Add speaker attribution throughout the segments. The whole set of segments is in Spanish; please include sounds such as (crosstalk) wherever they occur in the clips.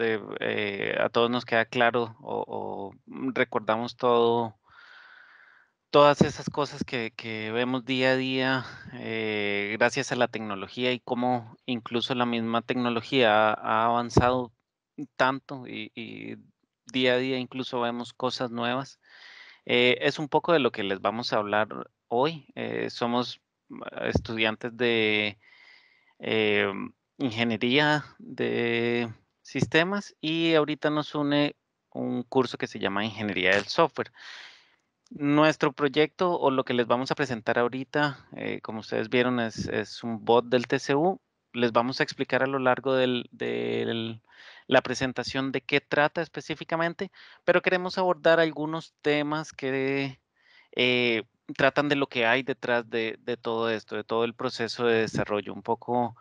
Speaker 1: Eh, a todos nos queda claro o, mm, recordamos todo, todas esas cosas que, vemos día a día eh, gracias a la tecnología y cómo incluso la misma tecnología ha, avanzado tanto y, día a día incluso vemos cosas nuevas. Eh, es un poco de lo que les vamos a hablar hoy. somos mm, estudiantes de ingeniería de sistemas y ahorita nos une un curso que se llama Ingeniería del Software. Nuestro proyecto o lo que les vamos a presentar ahorita, eh, como ustedes vieron, es, un bot del TCU. Les vamos a explicar a lo largo de la presentación de qué trata específicamente, pero queremos abordar algunos temas que eh, tratan de lo que hay detrás de, de, todo esto, de todo el proceso de desarrollo, un poco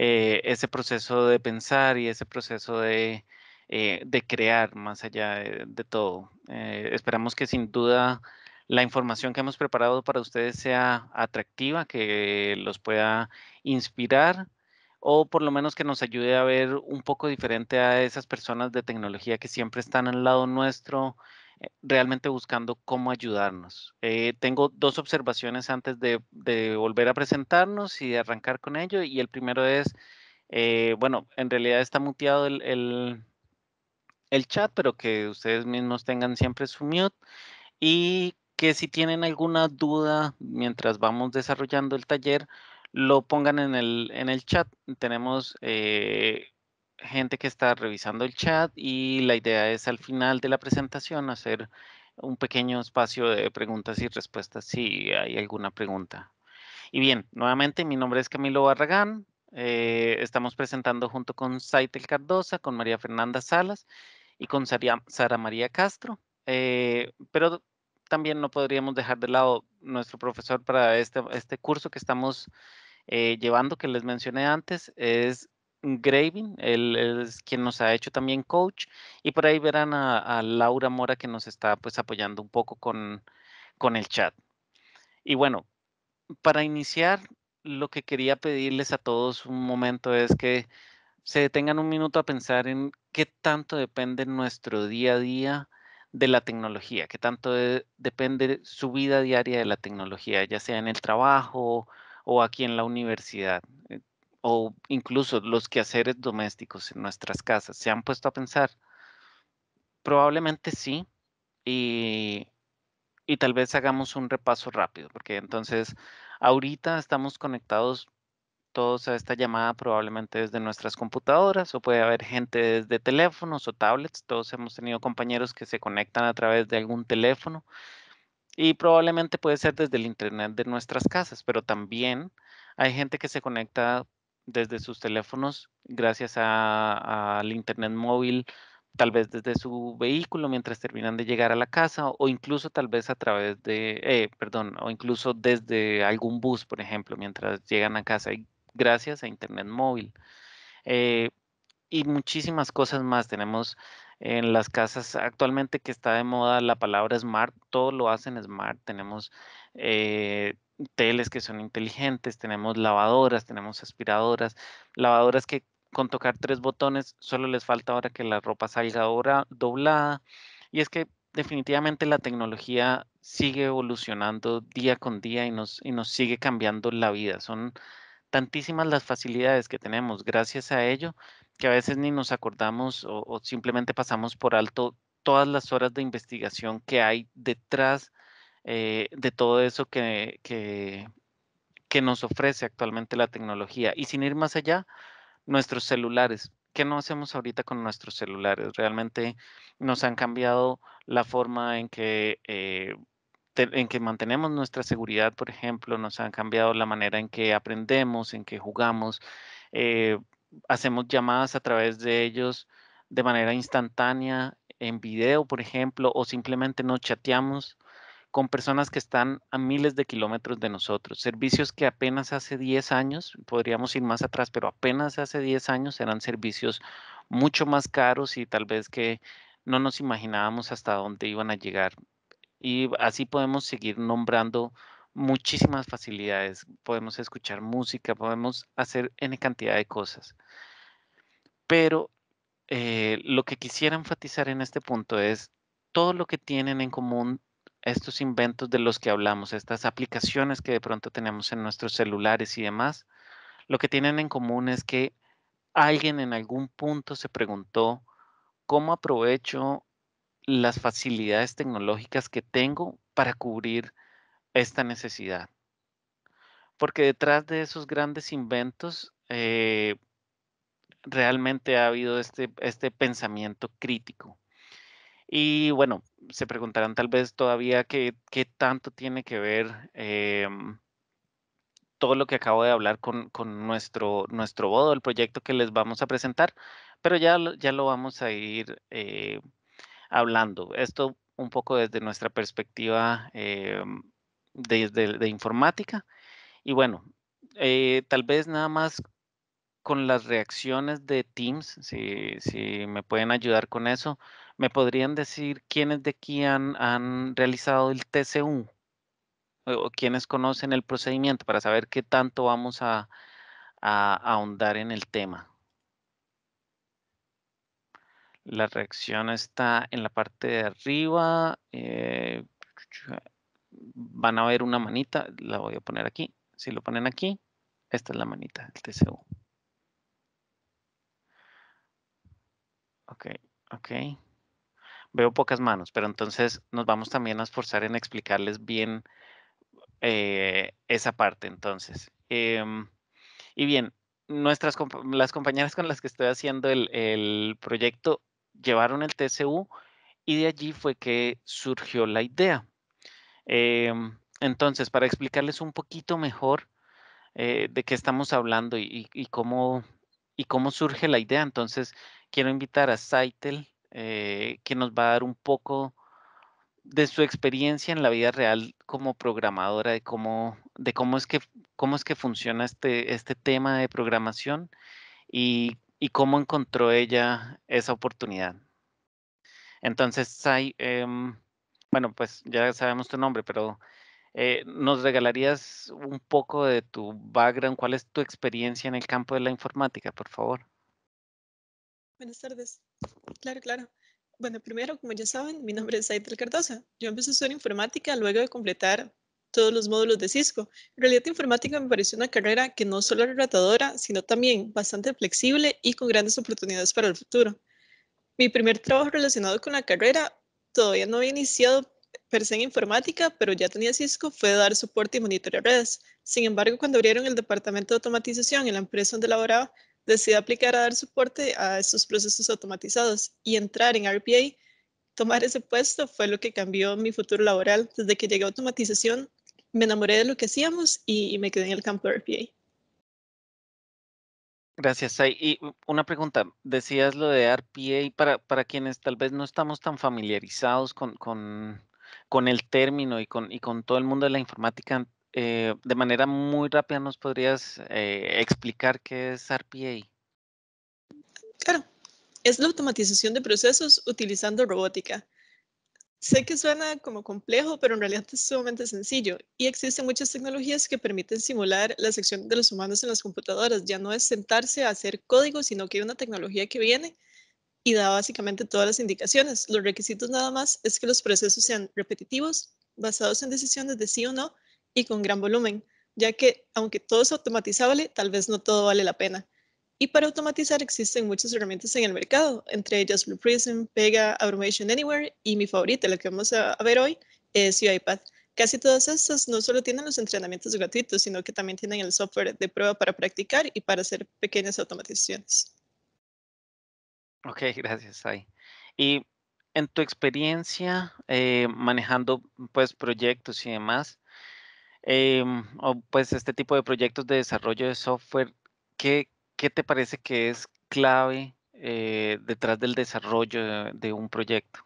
Speaker 1: eh, ese proceso de pensar y ese proceso de, eh, crear más allá de, todo. Eh, esperamos que sin duda la información que hemos preparado para ustedes sea atractiva, que los pueda inspirar o por lo menos que nos ayude a ver un poco diferente a esas personas de tecnología que siempre están al lado nuestro, realmente buscando cómo ayudarnos. Eh, tengo dos observaciones antes de, volver a presentarnos y de arrancar con ello. Y el primero es, eh, bueno, en realidad está muteado el, el, chat, pero que ustedes mismos tengan siempre su mute. Y que si tienen alguna duda mientras vamos desarrollando el taller, lo pongan en el, en el chat. Tenemos... Eh, gente que está revisando el chat y la idea es al final de la presentación hacer un pequeño espacio de preguntas y respuestas si hay alguna pregunta. Y bien, nuevamente mi nombre es Camilo Barragán. Eh, estamos presentando junto con Saitel Cardosa, con María Fernanda Salas y con Sara, María Castro. Eh, pero también no podríamos dejar de lado nuestro profesor para este, este curso que estamos eh, llevando, que les mencioné antes, es Graving, él, es quien nos ha hecho también coach, y por ahí verán a, Laura Mora que nos está pues apoyando un poco con, con el chat. Y bueno, para iniciar, lo que quería pedirles a todos un momento es que se detengan un minuto a pensar en qué tanto depende nuestro día a día de la tecnología, qué tanto depende su vida diaria de la tecnología, ya sea en el trabajo o aquí en la universidad o incluso los quehaceres domésticos en nuestras casas, ¿se han puesto a pensar? Probablemente sí, y, tal vez hagamos un repaso rápido, porque entonces ahorita estamos conectados todos a esta llamada probablemente desde nuestras computadoras o puede haber gente desde teléfonos o tablets. Todos hemos tenido compañeros que se conectan a través de algún teléfono y probablemente puede ser desde el internet de nuestras casas, pero también hay gente que se conecta desde sus teléfonos, gracias al Internet móvil, tal vez desde su vehículo mientras terminan de llegar a la casa o incluso tal vez a través de, eh, perdón, o incluso desde algún bus, por ejemplo, mientras llegan a casa, gracias a Internet móvil. Eh, y muchísimas cosas más. Tenemos en las casas actualmente que está de moda la palabra smart, todo lo hacen smart. Tenemos eh, teles que son inteligentes, tenemos lavadoras, tenemos aspiradoras, lavadoras que con tocar tres botones solo les falta ahora que la ropa salga ahora doblada. Y es que definitivamente la tecnología sigue evolucionando día con día y nos, y nos sigue cambiando la vida. Son tantísimas las facilidades que tenemos gracias a ello que a veces ni nos acordamos o, o simplemente pasamos por alto todas las horas de investigación que hay detrás eh, de todo eso que, que, nos ofrece actualmente la tecnología. Y sin ir más allá, nuestros celulares. ¿Qué no hacemos ahorita con nuestros celulares? Realmente nos han cambiado la forma en que, eh, en que mantenemos nuestra seguridad, por ejemplo, nos han cambiado la manera en que aprendemos, en que jugamos, eh, hacemos llamadas a través de ellos de manera instantánea, en video, por ejemplo, o simplemente nos chateamos con personas que están a miles de kilómetros de nosotros. Servicios que apenas hace 10 años, podríamos ir más atrás, pero apenas hace 10 años eran servicios mucho más caros y tal vez que no nos imaginábamos hasta dónde iban a llegar. Y así podemos seguir nombrando muchísimas facilidades. Podemos escuchar música, podemos hacer N cantidad de cosas. Pero eh, lo que quisiera enfatizar en este punto es todo lo que tienen en común estos inventos de los que hablamos, estas aplicaciones que de pronto tenemos en nuestros celulares y demás, lo que tienen en común es que alguien en algún punto se preguntó cómo aprovecho las facilidades tecnológicas que tengo para cubrir esta necesidad. Porque detrás de esos grandes inventos eh, realmente ha habido este, este pensamiento crítico. Y bueno, se preguntarán tal vez todavía qué, qué tanto tiene que ver em, todo lo que acabo de hablar con, nuestro, nuestro bodo, el proyecto que les vamos a presentar, pero ya, ya lo vamos a ir eh, hablando. Esto un poco desde nuestra perspectiva em, de, informática. Y bueno, eh, tal vez nada más con las reacciones de Teams, si me pueden ayudar con eso ¿Me podrían decir quiénes de aquí han, realizado el TCU? ¿O quiénes conocen el procedimiento para saber qué tanto vamos a, ahondar en el tema? La reacción está en la parte de arriba. Eh, van a ver una manita, la voy a poner aquí. Si lo ponen aquí, esta es la manita del TCU. Ok, ok veo pocas manos, pero entonces nos vamos también a esforzar en explicarles bien eh, esa parte. Entonces, em, y bien, nuestras las compañeras con las que estoy haciendo el, proyecto llevaron el TCU y de allí fue que surgió la idea. Em, entonces, para explicarles un poquito mejor eh, de qué estamos hablando y, y, cómo, y cómo surge la idea, entonces quiero invitar a Saitel eh, que nos va a dar un poco de su experiencia en la vida real como programadora, de cómo, de cómo es que cómo es que funciona este, este tema de programación y, y cómo encontró ella esa oportunidad. Entonces, Sai, em, bueno, pues ya sabemos tu nombre, pero eh, ¿nos regalarías un poco de tu background? ¿Cuál es tu experiencia en el campo de la informática, por favor?
Speaker 2: Buenas tardes. Claro, claro. Bueno, primero, como ya saben, mi nombre es Aitel Cardosa. Yo empecé a estudiar informática luego de completar todos los módulos de Cisco. En realidad, informática me pareció una carrera que no solo era retadora, sino también bastante flexible y con grandes oportunidades para el futuro. Mi primer trabajo relacionado con la carrera todavía no había iniciado per se en informática, pero ya tenía Cisco, fue dar soporte y monitorear redes. Sin embargo, cuando abrieron el departamento de automatización en la empresa donde laboraba, Decidí aplicar a dar soporte a estos procesos automatizados y entrar en RPA, tomar ese puesto fue lo que cambió mi futuro laboral. Desde que llegué a automatización, me enamoré de lo que hacíamos y, me quedé en el campo de RPA.
Speaker 1: Gracias, Sai. Y una pregunta, decías lo de RPA para, para quienes tal vez no estamos tan familiarizados con, con, con el término y con, y con todo el mundo de la informática eh, de manera muy rápida nos podrías eh, explicar qué es RPA.
Speaker 2: Claro, es la automatización de procesos utilizando robótica. Sé que suena como complejo, pero en realidad es sumamente sencillo y existen muchas tecnologías que permiten simular la sección de los humanos en las computadoras. Ya no es sentarse a hacer código, sino que hay una tecnología que viene y da básicamente todas las indicaciones. Los requisitos nada más es que los procesos sean repetitivos, basados en decisiones de sí o no, y con gran volumen, ya que aunque todo es automatizable, tal vez no todo vale la pena. Y para automatizar existen muchas herramientas en el mercado, entre ellas Blue Prism, Pega, Automation Anywhere y mi favorita, la que vamos a ver hoy, es UiPath. Casi todas estas no solo tienen los entrenamientos gratuitos, sino que también tienen el software de prueba para practicar y para hacer pequeñas automatizaciones.
Speaker 1: Ok, gracias, Sai. Y en tu experiencia eh, manejando pues proyectos y demás, eh, o pues este tipo de proyectos de desarrollo de software, ¿qué, te parece que es clave eh, detrás del desarrollo de, un proyecto?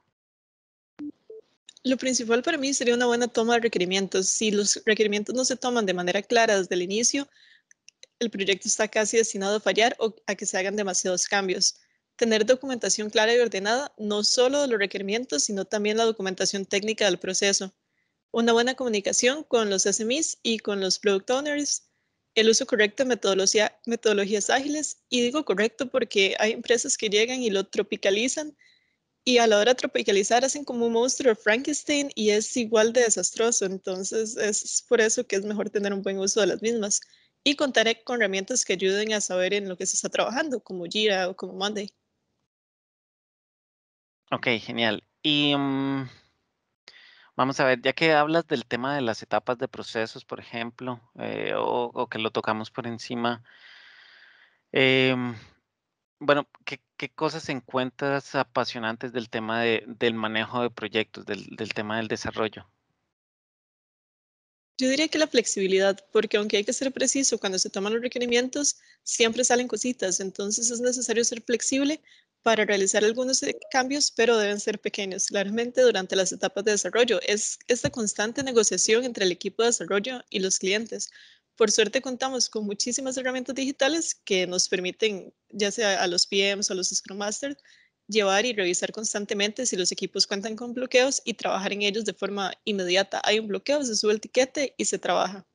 Speaker 2: Lo principal para mí sería una buena toma de requerimientos. Si los requerimientos no se toman de manera clara desde el inicio, el proyecto está casi destinado a fallar o a que se hagan demasiados cambios. Tener documentación clara y ordenada, no solo de los requerimientos, sino también la documentación técnica del proceso una buena comunicación con los SMEs y con los product owners, el uso correcto de metodologías ágiles, y digo correcto porque hay empresas que llegan y lo tropicalizan y a la hora de tropicalizar hacen como un monstruo Frankenstein y es igual de desastroso, entonces es por eso que es mejor tener un buen uso de las mismas y contaré con herramientas que ayuden a saber en lo que se está trabajando, como Jira o como Monday.
Speaker 1: Ok, genial. Y mm, Vamos a ver, ya que hablas del tema de las etapas de procesos, por ejemplo, eh, o, que lo tocamos por encima, em, bueno, ¿qué, cosas encuentras apasionantes del tema del manejo de proyectos, del, del, tema del desarrollo?
Speaker 2: Yo diría que la flexibilidad, porque aunque hay que ser preciso cuando se toman los requerimientos, siempre salen cositas, entonces es necesario ser flexible para realizar algunos eh, cambios, pero deben ser pequeños, claramente durante las etapas de desarrollo. Es esta constante negociación entre el equipo de desarrollo y los clientes. Por suerte contamos con muchísimas herramientas digitales que nos permiten, ya sea a los PMs o a los Scrum Masters, llevar y revisar constantemente si los equipos cuentan con bloqueos y trabajar en ellos de forma inmediata. Hay un bloqueo, se sube el tiquete y se trabaja.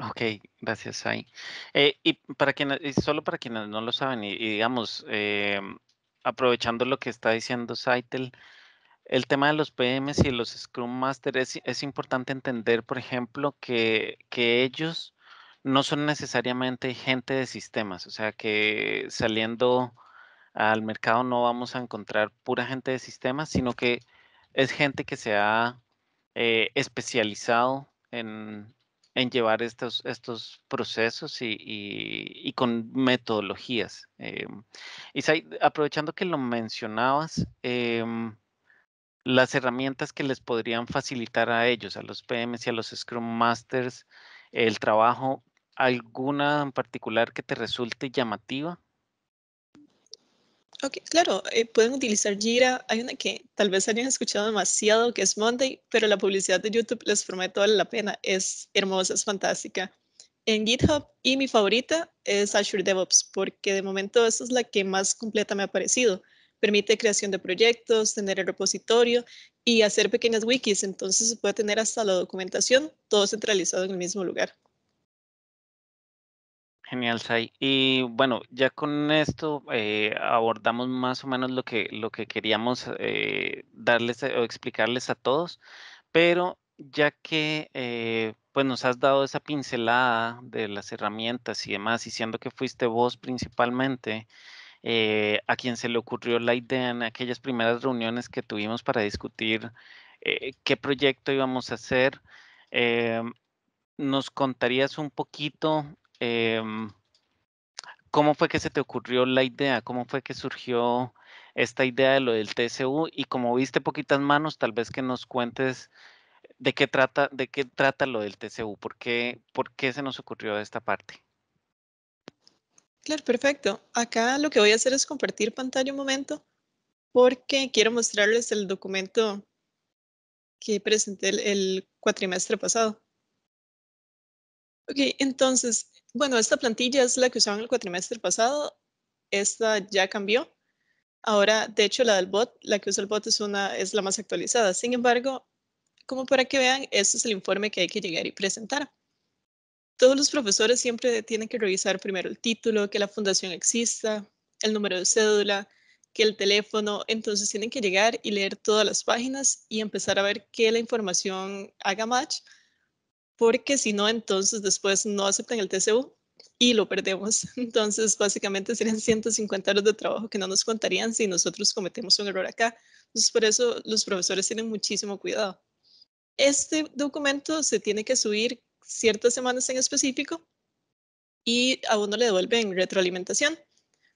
Speaker 1: Ok, gracias, Sai. Eh, y para quienes, solo para quienes no lo saben, y, digamos, eh, aprovechando lo que está diciendo Saitel, el tema de los PMs y los Scrum Masters, es, importante entender, por ejemplo, que, ellos no son necesariamente gente de sistemas, o sea que saliendo al mercado no vamos a encontrar pura gente de sistemas, sino que es gente que se ha eh, especializado en, en llevar estos, estos procesos y, con metodologías. y eh, aprovechando que lo mencionabas, eh, las herramientas que les podrían facilitar a ellos, a los PMs y a los Scrum Masters, el trabajo, ¿alguna en particular que te resulte llamativa?
Speaker 2: Ok, claro, eh, pueden utilizar Jira. Hay una que tal vez hayan escuchado demasiado, que es Monday, pero la publicidad de YouTube les prometo toda la pena. Es hermosa, es fantástica. En GitHub y mi favorita es Azure DevOps, porque de momento esa es la que más completa me ha parecido. Permite creación de proyectos, tener el repositorio y hacer pequeñas wikis, entonces se puede tener hasta la documentación, todo centralizado en el mismo lugar.
Speaker 1: Genial, Sai. Y bueno, ya con esto eh, abordamos más o menos lo que, lo que queríamos eh, darles eh, o explicarles a todos, pero ya que pues nos has dado esa pincelada de las herramientas y demás, y siendo que fuiste vos principalmente a quien se le ocurrió la idea en aquellas primeras reuniones que tuvimos para discutir qué proyecto íbamos a hacer, ¿nos contarías un poquito Em, ¿cómo fue que se te ocurrió la idea? ¿Cómo fue que surgió esta idea de lo del TSU? Y como viste poquitas manos, tal vez que nos cuentes de qué trata, de qué trata lo del TCU, por qué, se nos ocurrió esta parte.
Speaker 2: Claro, perfecto. Acá lo que voy a hacer es compartir pantalla un momento porque quiero mostrarles el documento que presenté el cuatrimestre pasado. Ok, entonces, bueno, esta plantilla es la que usaban el cuatrimestre pasado, esta ya cambió. Ahora, de hecho, la del bot, la que usa el bot es, una, es la más actualizada. Sin embargo, como para que vean, este es el informe que hay que llegar y presentar. Todos los profesores siempre tienen que revisar primero el título, que la fundación exista, el número de cédula, que el teléfono, entonces tienen que llegar y leer todas las páginas y empezar a ver que la información haga match porque si no, entonces después no aceptan el TCU y lo perdemos. (laughs) Entonces, básicamente serían 150 horas de trabajo que no nos contarían si nosotros cometemos un error acá. Entonces, por eso los profesores tienen muchísimo cuidado. Este documento se tiene que subir ciertas semanas en específico y a uno le devuelven retroalimentación.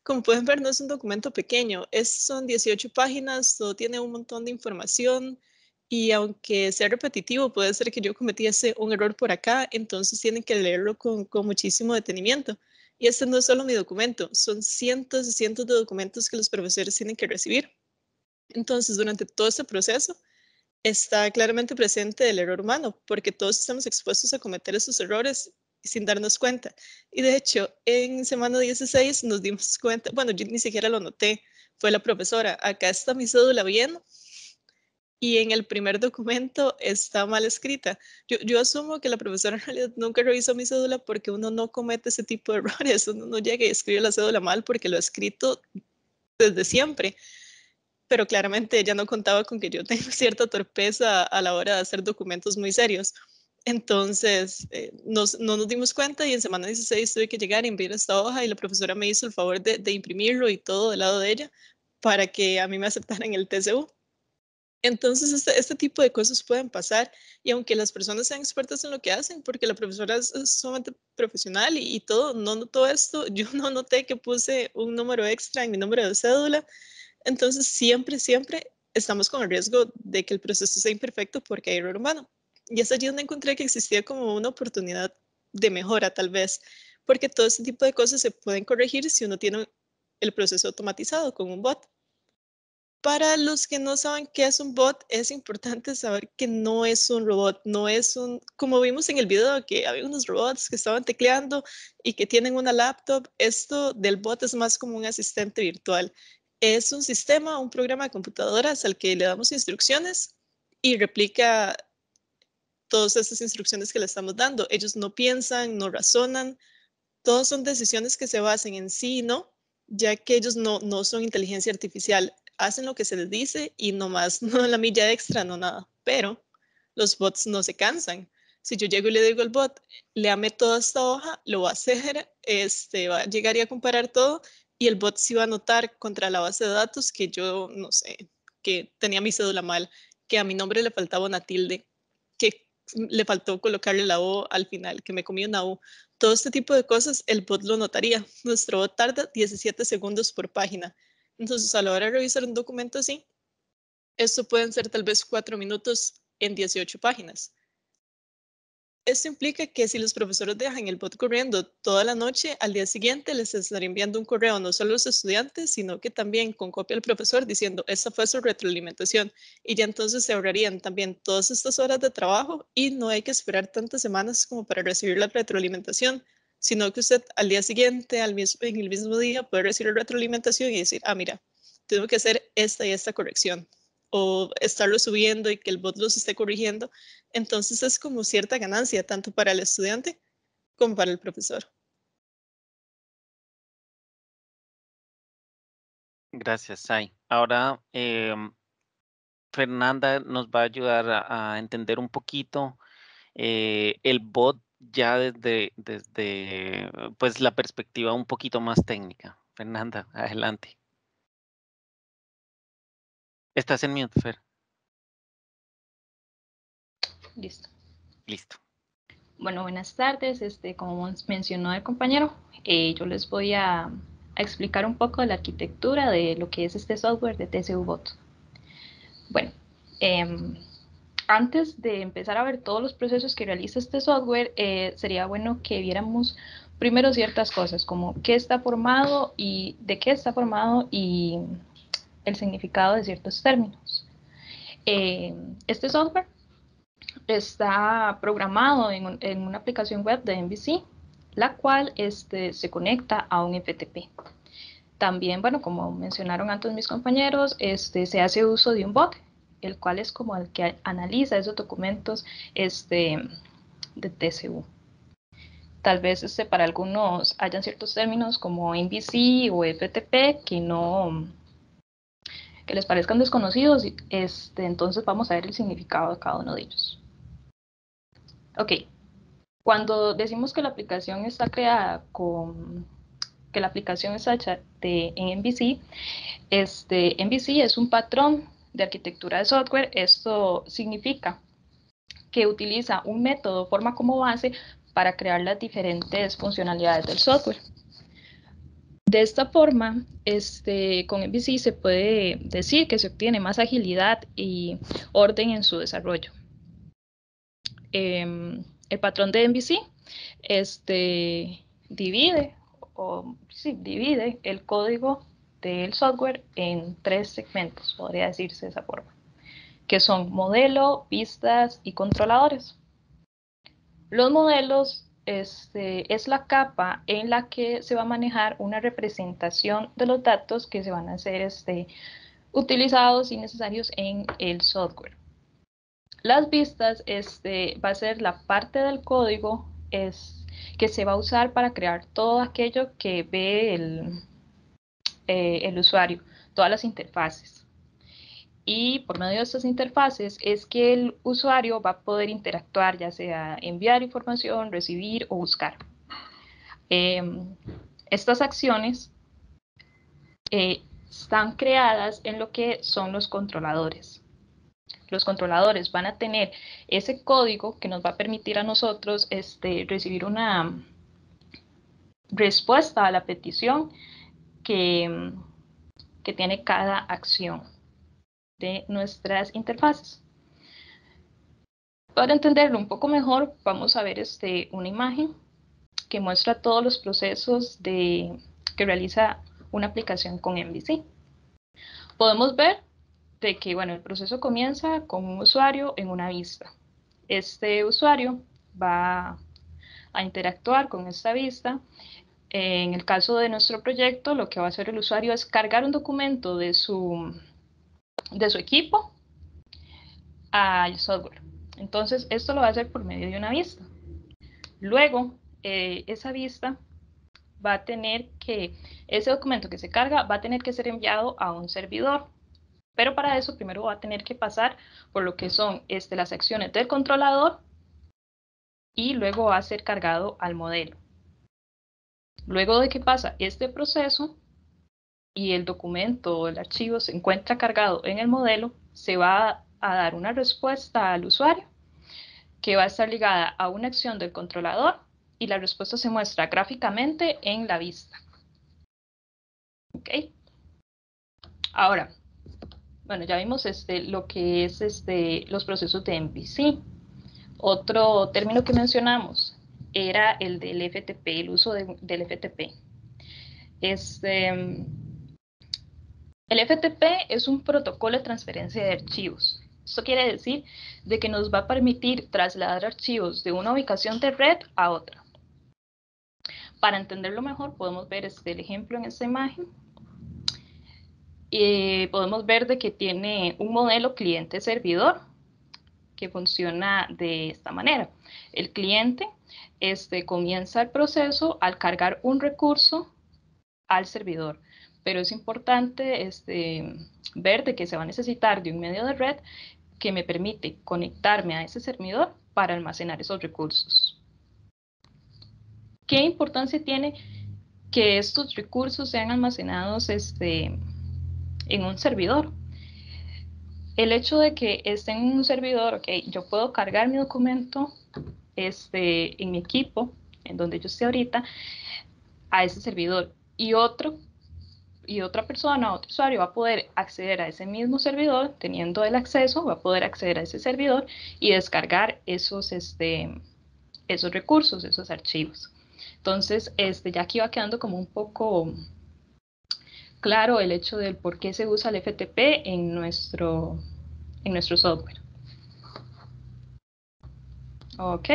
Speaker 2: Como pueden ver, no es un documento pequeño, es, son 18 páginas, todo tiene un montón de información, y aunque sea repetitivo, puede ser que yo cometiese un error por acá, entonces tienen que leerlo con, con muchísimo detenimiento. Y este no es solo mi documento, son cientos y cientos de documentos que los profesores tienen que recibir. Entonces, durante todo este proceso, está claramente presente el error humano, porque todos estamos expuestos a cometer esos errores sin darnos cuenta. Y de hecho, en semana 16 nos dimos cuenta, bueno, yo ni siquiera lo noté, fue la profesora, acá está mi cédula bien, y en el primer documento está mal escrita. Yo, asumo que la profesora en realidad nunca revisó mi cédula porque uno no comete ese tipo de (laughs) errores, uno no llega y escribe la cédula mal porque lo ha escrito desde siempre. Pero claramente ella no contaba con que yo (laughs) tengo cierta torpeza a la hora de hacer documentos muy serios. Entonces, eh, no nos dimos cuenta y en semana 16 tuve que llegar y enviar esta hoja y la profesora me hizo el favor de, de imprimirlo y todo del lado de ella para que a mí me aceptaran el TCU. Entonces, este, este, tipo de cosas pueden pasar y aunque las personas sean expertas en lo que hacen, porque la profesora es, sumamente profesional y, todo, no notó esto, yo no noté que puse un número extra en mi número de cédula, entonces siempre, siempre estamos con el riesgo de que el proceso sea imperfecto porque hay error humano. Y es allí donde encontré que existía como una oportunidad de mejora tal vez, porque todo este tipo de cosas se pueden corregir si uno tiene el proceso automatizado con un bot. Para los que no saben qué es un bot, es importante saber que no es un robot, no es un, como vimos en el video, que había unos robots que estaban tecleando y que tienen una laptop. Esto del bot es más como un asistente virtual. Es un sistema, un programa de computadoras al que le damos instrucciones y replica todas esas instrucciones que le estamos dando. Ellos no piensan, no razonan, todos son decisiones que se basan en sí y no, ya que ellos no, no son inteligencia artificial hacen lo que se les dice y nomás (laughs) no la milla extra, no nada. Pero los bots no se cansan. Si yo llego y le digo al bot, léame toda esta hoja, lo va a hacer, (laughs) este, va a a comparar todo y el bot sí va a notar contra la base de datos que yo, no sé, que tenía mi cédula mal, que a mi nombre le faltaba una tilde, que le faltó colocarle la O al final, que me comí una U. Todo este tipo de cosas el bot lo notaría. Nuestro bot tarda 17 segundos por página. Entonces, a la hora de revisar un documento así, esto pueden ser tal vez cuatro minutos en 18 páginas. Esto implica que si los profesores dejan el bot corriendo toda la noche, al día siguiente les estaré enviando un correo no solo a los estudiantes, sino que también con copia al profesor diciendo, esta fue su retroalimentación. Y ya entonces se ahorrarían también todas estas horas de trabajo y no hay que esperar tantas semanas como para recibir la retroalimentación, sino que usted al día siguiente, mismo, en el mismo día, puede recibir retroalimentación y decir, ah, mira, tengo que hacer esta y esta corrección, o estarlo subiendo y que el bot los esté corrigiendo. Entonces es como cierta ganancia, tanto para el estudiante como para el profesor.
Speaker 1: Gracias, Sai. Ahora, em, Fernanda nos va a ayudar a, entender un poquito eh, el bot ya desde, desde pues la perspectiva un poquito más técnica. Fernanda, adelante. Estás en mi Fer. Listo. Listo.
Speaker 3: Bueno, buenas tardes. Este, como mencionó el compañero, eh, yo les voy a, explicar un poco la arquitectura de lo que es este software de TCU TCUBot. Bueno, em, antes de empezar a ver todos los procesos que realiza este software, eh, sería bueno que viéramos primero ciertas cosas, como qué está formado y de qué está formado y el significado de ciertos términos. Eh, este software está programado en, una aplicación web de MVC, la cual este, se conecta a un FTP. También, bueno, como mencionaron antes mis compañeros, este, se hace uso de un bot el cual es como el que analiza esos documentos este, de TCU. Tal vez este, para algunos hayan ciertos términos como MVC o FTP que no que les parezcan desconocidos, este, entonces vamos a ver el significado de cada uno de ellos. Ok, cuando decimos que la aplicación está creada con que la aplicación está hecha en MVC, este, MVC es un patrón de arquitectura de software, esto significa que utiliza un método, forma como base para crear las diferentes funcionalidades del software. De esta forma, este, con MVC se puede decir que se obtiene más agilidad y orden en su desarrollo. Em, el patrón de MVC este, divide, o, divide el código del software en tres segmentos, podría decirse de esa forma, que son modelo, vistas y controladores. Los modelos este, es la capa en la que se va a manejar una representación de los datos que se van a hacer este, utilizados y necesarios en el software. Las vistas este, va a ser la parte del código es, que se va a usar para crear todo aquello que ve el, eh, el usuario, todas las interfaces. Y por medio de estas interfaces es que el usuario va a poder interactuar, ya sea enviar información, recibir o buscar. Em, estas acciones eh, están creadas en lo que son los controladores. Los controladores van a tener ese código que nos va a permitir a nosotros este, recibir una respuesta a la petición Mm, que, tiene cada acción de nuestras interfaces. Para entenderlo un poco mejor, vamos a ver este, una imagen que muestra todos los procesos de, que realiza una aplicación con MVC. Podemos ver de que bueno, el proceso comienza con un usuario en una vista. Este usuario va a interactuar con esta vista en el caso de nuestro proyecto, lo que va a hacer el usuario es cargar un documento de su, de su equipo al software. Entonces, esto lo va a hacer por medio de una vista. Luego, eh, esa vista va a tener que, ese documento que se carga va a tener que ser enviado a un servidor. Pero para eso primero va a tener que pasar por lo que son este, las acciones del controlador y luego va a ser cargado al modelo. Luego de que pasa este proceso y el documento o el archivo se encuentra cargado en el modelo, se va a dar una respuesta al usuario que va a estar ligada a una acción del controlador y la respuesta se muestra gráficamente en la vista. ¿Ok? Ahora, bueno, ya vimos este, lo que es este, los procesos de MVC. Otro término que mencionamos era el del FTP, el uso del FTP. Este, el FTP es un protocolo de transferencia de archivos. Esto quiere decir de que nos va a permitir trasladar archivos de una ubicación de red a otra. Para entenderlo mejor, podemos ver este, el ejemplo en esta imagen. Y eh, podemos ver de que tiene un modelo cliente-servidor que funciona de esta manera. El cliente este, comienza el proceso al cargar un recurso al servidor, pero es importante este, ver de que se va a necesitar de un medio de red que me permite conectarme a ese servidor para almacenar esos recursos. ¿Qué importancia tiene que estos recursos sean almacenados este, en un servidor? el hecho de que esté en un servidor, ok, yo puedo cargar mi documento este, en mi equipo, en donde yo estoy ahorita, a ese servidor. Y otro y otra persona, otro usuario va a poder acceder a ese mismo servidor, teniendo el acceso, va a poder acceder a ese servidor y descargar esos, este, esos recursos, esos archivos. Entonces, este, ya aquí va quedando como un poco claro el hecho del por qué se usa el FTP en nuestro, en nuestro software. Ok.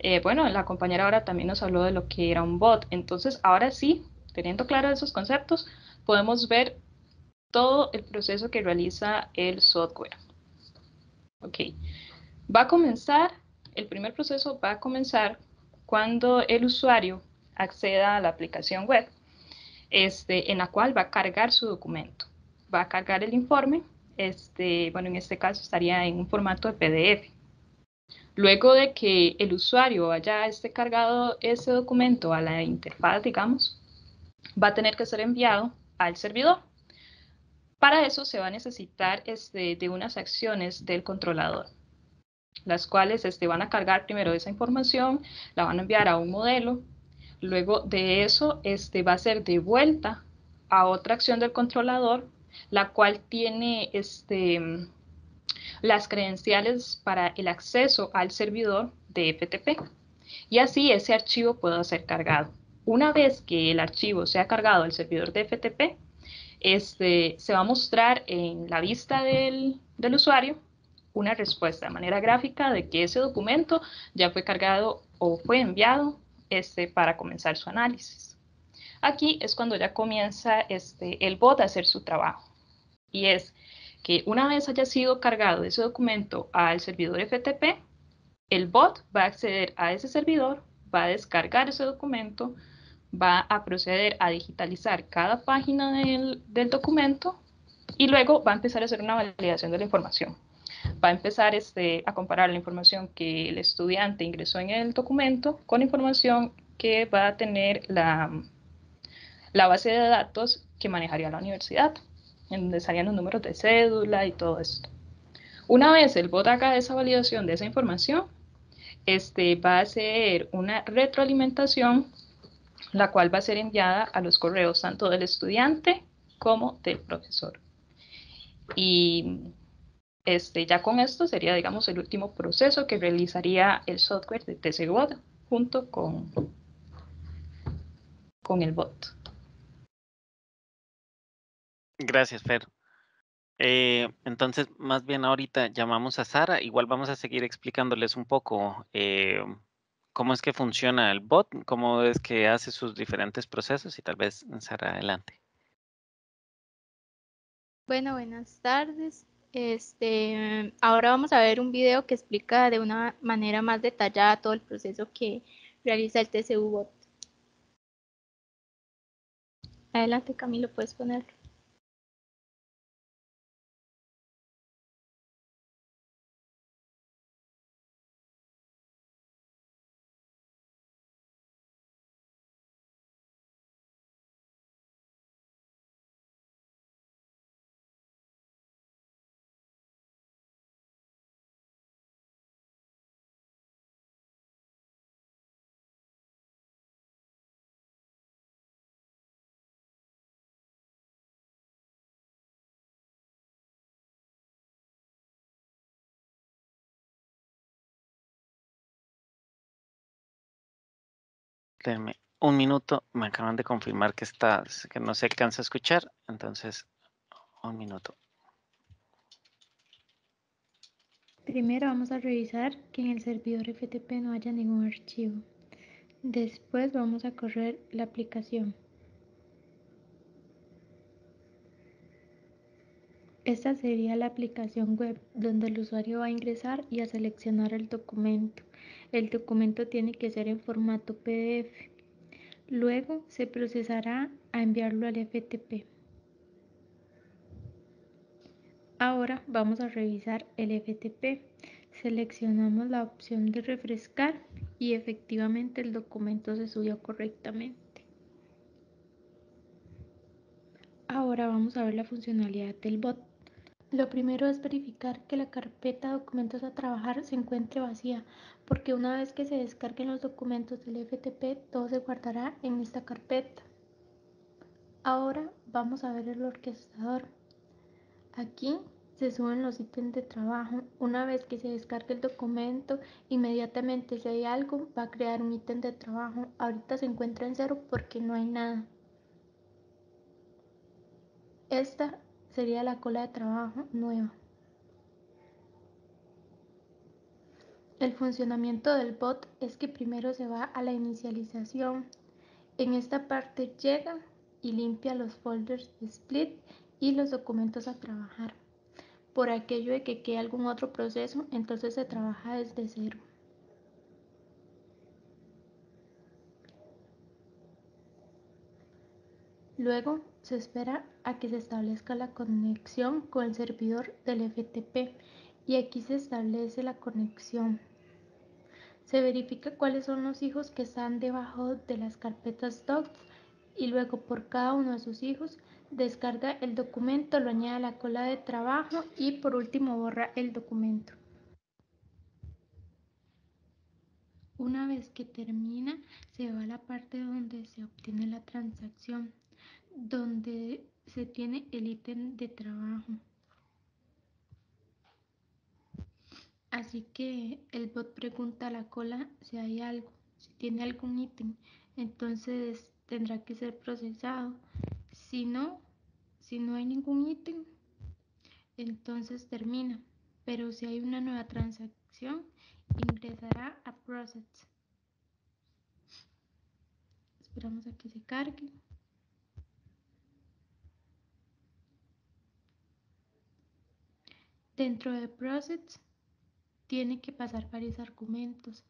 Speaker 3: Eh, bueno, la compañera ahora también nos habló de lo que era un bot. Entonces, ahora sí, teniendo claro esos conceptos, podemos ver todo el proceso que realiza el software. Ok. Va a comenzar, el primer proceso va a comenzar cuando el usuario acceda a la aplicación web este, en la cual va a cargar su documento. Va a cargar el informe, este, bueno, en este caso estaría en un formato de PDF. Luego de que el usuario haya este cargado ese documento a la interfaz, digamos, va a tener que ser enviado al servidor. Para eso se va a necesitar este, de unas acciones del controlador, las cuales van a cargar primero esa información, la van a enviar a un modelo, Luego de eso, este va a ser de vuelta a otra acción del controlador, la cual tiene este, las credenciales para el acceso al servidor de FTP. Y así ese archivo puede ser cargado. Una vez que el archivo sea cargado al servidor de FTP, este, se va a mostrar en la vista del, del usuario una respuesta de manera gráfica de que ese documento ya fue cargado o fue enviado este, para comenzar su análisis. Aquí es cuando ya comienza este, el bot a hacer su trabajo. Y es que una vez haya sido cargado ese documento al servidor FTP, el bot va a acceder a ese servidor, va a descargar ese documento, va a proceder a digitalizar cada página del documento y luego va a empezar a hacer una validación de la información va a empezar este, a comparar la información que el estudiante ingresó en el documento con información que va a tener la, base de datos que manejaría la universidad, en donde salían los números de cédula y todo esto. Una vez el bot haga esa validación de esa información, este, va a ser una retroalimentación, la cual va a ser enviada a los correos tanto del estudiante como del profesor. Y este, ya con esto sería, digamos, el último proceso que realizaría el software de TCBot junto con, con el bot.
Speaker 1: Gracias, Fer. Eh, entonces, más bien ahorita llamamos a Sara, igual vamos a seguir explicándoles un poco eh, cómo es que funciona el bot, cómo es que hace sus diferentes procesos y tal vez Sara adelante.
Speaker 4: Bueno, buenas tardes. Este, ahora vamos a ver un video que explica de una manera más detallada todo el proceso que realiza el TCU-BOT. Adelante Camilo, puedes ponerlo.
Speaker 1: Denme un minuto, me acaban de confirmar que está, que no se alcanza a escuchar, entonces un minuto.
Speaker 4: Primero vamos a revisar que en el servidor FTP no haya ningún archivo. Después vamos a correr la aplicación. Esta sería la aplicación web donde el usuario va a ingresar y a seleccionar el documento. El documento tiene que ser en formato PDF. Luego se procesará a enviarlo al FTP. Ahora vamos a revisar el FTP. Seleccionamos la opción de refrescar y efectivamente el documento se subió correctamente. Ahora vamos a ver la funcionalidad del bot. Lo primero es verificar que la carpeta documentos a trabajar se encuentre vacía porque una vez que se descarguen los documentos del FTP, todo se guardará en esta carpeta. Ahora vamos a ver el orquestador. Aquí se suben los ítems de trabajo. Una vez que se descargue el documento, inmediatamente si hay algo va a crear un ítem de trabajo. Ahorita se encuentra en cero porque no hay nada. Esta sería la cola de trabajo nueva. El funcionamiento del bot es que primero se va a la inicialización. En esta parte llega y limpia los folders split y los documentos a trabajar. Por aquello de que quede algún otro proceso, entonces se trabaja desde cero. Luego se espera a que se establezca la conexión con el servidor del FTP y aquí se establece la conexión. Se verifica cuáles son los hijos que están debajo de las carpetas docs y luego por cada uno de sus hijos descarga el documento, lo añade a la cola de trabajo y por último borra el documento. Una vez que termina, se va a la parte donde se obtiene la transacción, donde se tiene el ítem de trabajo. Así que el bot pregunta a la cola si hay algo, si tiene algún ítem, entonces tendrá que ser procesado. Si no, si no hay ningún ítem, entonces termina. Pero si hay una nueva transacción, ingresará a process. Esperamos a que se cargue. Dentro de process tiene que pasar varios argumentos.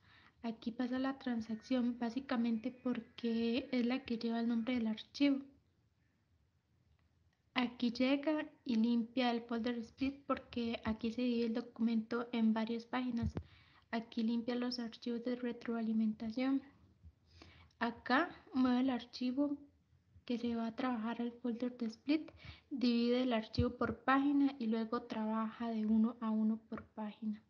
Speaker 4: Aquí pasa la transacción básicamente porque es la que lleva el nombre del archivo. Aquí llega y limpia el folder split porque aquí se divide el documento en varias páginas. Aquí limpia los archivos de retroalimentación. Acá mueve el archivo que se va a trabajar al folder split, divide el archivo por página y luego trabaja de uno a uno por página.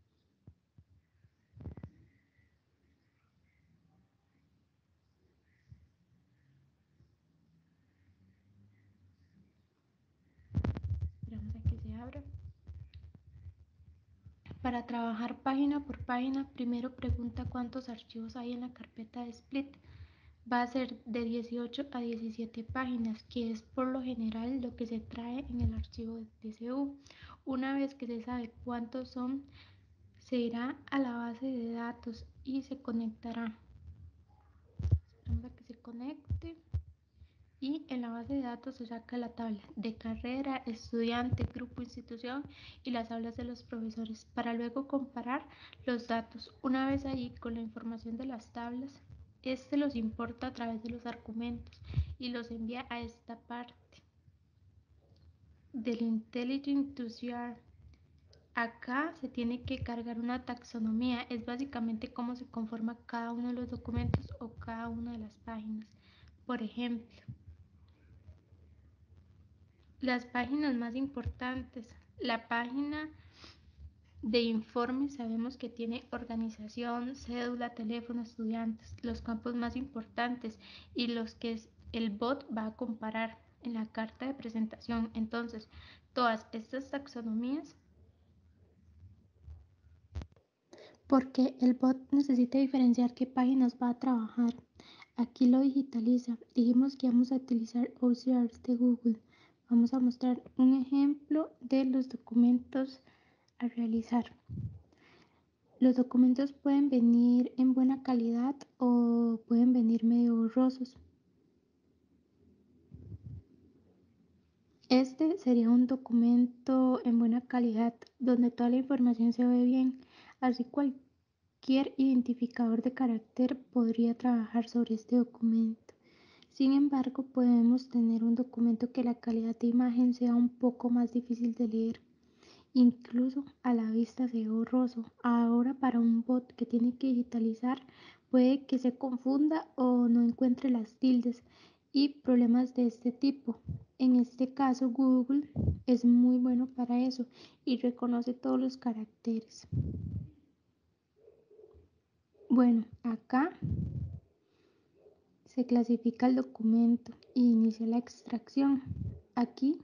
Speaker 4: Para trabajar página por página, primero pregunta cuántos archivos hay en la carpeta de Split. Va a ser de 18 a 17 páginas, que es por lo general lo que se trae en el archivo de TCU. Una vez que se sabe cuántos son, se irá a la base de datos y se conectará. Esperamos que se conecte. Y en la base de datos se saca la tabla de carrera, estudiante, grupo, institución y las tablas de los profesores para luego comparar los datos. Una vez ahí con la información de las tablas, este los importa a través de los argumentos y los envía a esta parte del Intelligent Acá se tiene que cargar una taxonomía, es básicamente cómo se conforma cada uno de los documentos o cada una de las páginas. Por ejemplo, las páginas más importantes. La página de informes sabemos que tiene organización, cédula, teléfono, estudiantes, los campos más importantes y los que el bot va a comparar en la carta de presentación. Entonces, todas estas taxonomías porque el bot necesita diferenciar qué páginas va a trabajar. Aquí lo digitaliza. Dijimos que vamos a utilizar OCR de Google. Vamos a mostrar un ejemplo de los documentos a realizar. Los documentos pueden venir en buena calidad o pueden venir medio borrosos. Este sería un documento en buena calidad donde toda la información se ve bien, así cualquier identificador de carácter podría trabajar sobre este documento. Sin embargo, podemos tener un documento que la calidad de imagen sea un poco más difícil de leer, incluso a la vista de borroso. Ahora para un bot que tiene que digitalizar puede que se confunda o no encuentre las tildes y problemas de este tipo. En este caso, Google es muy bueno para eso y reconoce todos los caracteres. Bueno, acá se clasifica el documento e inicia la extracción. Aquí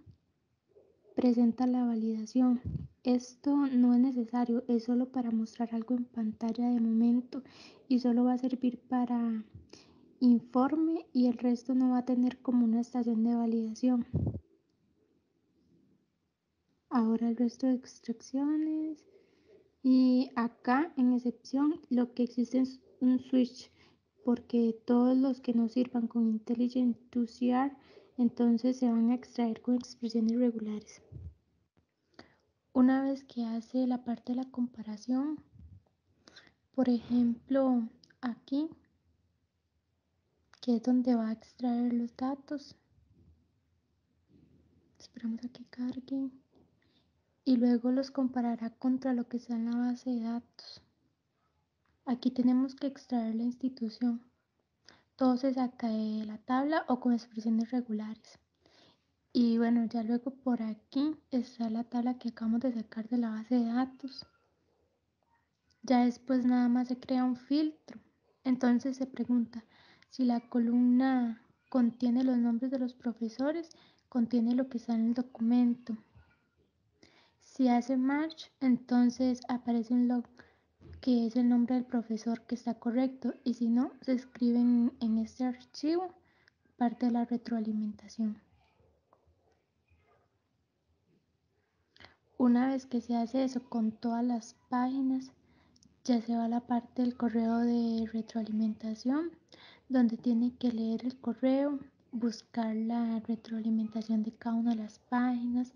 Speaker 4: presenta la validación. Esto no es necesario, es solo para mostrar algo en pantalla de momento y solo va a servir para informe y el resto no va a tener como una estación de validación. Ahora el resto de extracciones y acá en excepción lo que existe es un switch porque todos los que no sirvan con Intelligent 2 entonces se van a extraer con expresiones regulares. Una vez que hace la parte de la comparación, por ejemplo, aquí, que es donde va a extraer los datos. Esperamos a que carguen. Y luego los comparará contra lo que está en la base de datos. Aquí tenemos que extraer la institución. Todo se saca de la tabla o con expresiones regulares. Y bueno, ya luego por aquí está la tabla que acabamos de sacar de la base de datos. Ya después nada más se crea un filtro. Entonces se pregunta si la columna contiene los nombres de los profesores, contiene lo que está en el documento. Si hace March, entonces aparece un log que es el nombre del profesor que está correcto y si no, se escribe en, este archivo parte de la retroalimentación. Una vez que se hace eso con todas las páginas, ya se va a la parte del correo de retroalimentación, donde tiene que leer el correo, buscar la retroalimentación de cada una de las páginas,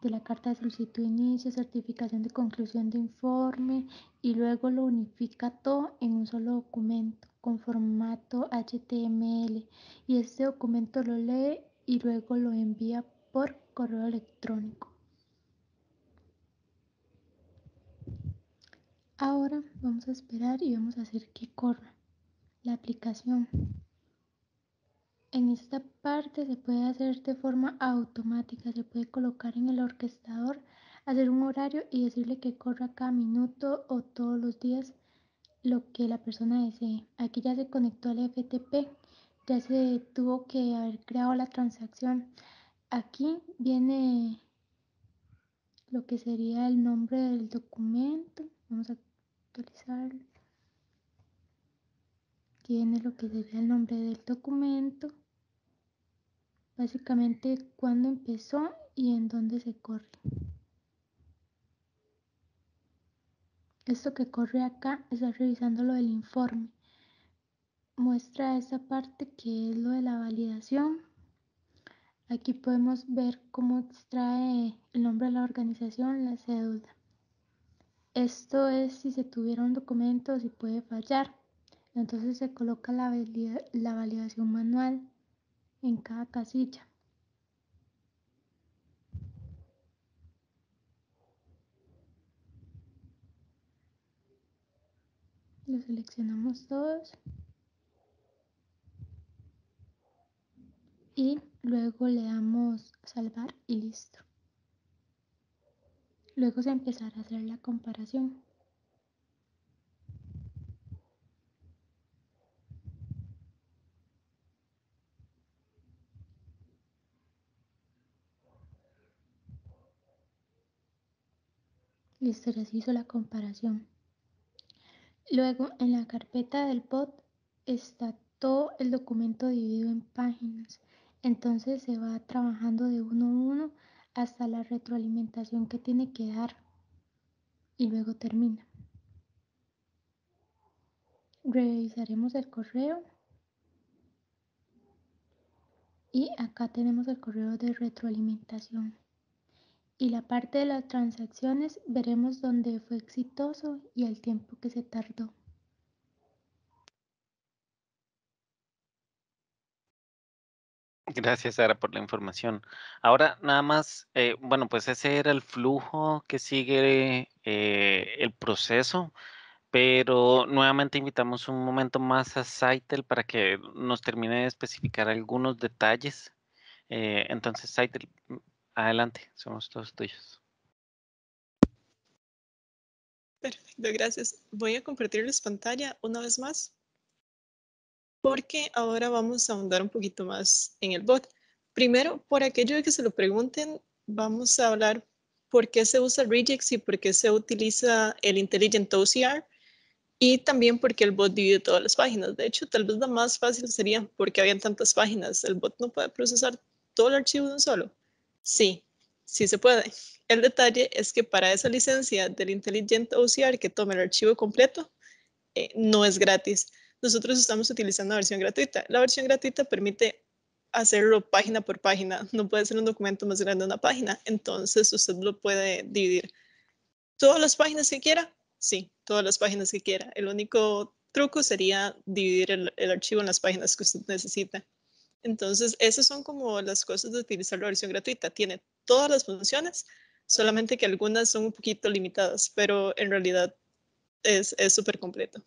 Speaker 4: de la carta de solicitud de inicio, certificación de conclusión de informe y luego lo unifica todo en un solo documento con formato HTML y este documento lo lee y luego lo envía por correo electrónico. Ahora vamos a esperar y vamos a hacer que corra la aplicación. En esta parte se puede hacer de forma automática, se puede colocar en el orquestador, hacer un horario y decirle que corra cada minuto o todos los días lo que la persona desee. Aquí ya se conectó al FTP, ya se tuvo que haber creado la transacción. Aquí viene lo que sería el nombre del documento. Vamos a actualizar. Tiene lo que sería el nombre del documento básicamente cuándo empezó y en dónde se corre. Esto que corre acá está revisando lo del informe. Muestra esta parte que es lo de la validación. Aquí podemos ver cómo extrae el nombre de la organización, la cédula. Esto es si se tuviera un documento o si puede fallar. Entonces se coloca la, la validación manual en cada casilla. Lo seleccionamos todos. y luego le damos salvar y listo. Luego se empezará a hacer la comparación. y les hizo la comparación. Luego, en la carpeta del bot está todo el documento dividido en páginas. Entonces se va trabajando de uno a uno hasta la retroalimentación que tiene que dar y luego termina. Revisaremos el correo. Y acá tenemos el correo de retroalimentación y la parte de las transacciones veremos dónde fue exitoso y el tiempo que se tardó.
Speaker 1: Gracias, Sara, por la información. Ahora, nada más, eh, bueno, pues ese era el flujo que sigue eh, el proceso, pero nuevamente invitamos un momento más a Saitel para que nos termine de especificar algunos detalles. Eh, entonces, Saitel, Adelante, somos todos tuyos.
Speaker 4: Perfecto,
Speaker 2: gracias. Voy a compartirles pantalla una vez más porque ahora vamos a ahondar un poquito más en el bot. Primero, por aquello de que se lo pregunten, vamos a hablar por qué se usa regex y por qué se utiliza el Intelligent OCR y también porque el bot divide todas las páginas. De hecho, tal vez la más fácil sería porque habían tantas páginas. El bot no puede procesar todo el archivo de un solo. Sí, sí se puede. El detalle es que para esa licencia del Intelligent OCR que tome el archivo completo, eh, no es gratis. Nosotros estamos utilizando la versión gratuita. La versión gratuita permite hacerlo página por página. No puede ser un documento más grande de una página. Entonces usted lo puede dividir. ¿Todas las páginas que quiera? Sí, todas las páginas que quiera. El único truco sería dividir el archivo en las páginas que usted necesita. Entonces, esas son como las cosas de utilizar la versión gratuita. Tiene todas las funciones, solamente que algunas son un poquito limitadas, pero en realidad es súper completo.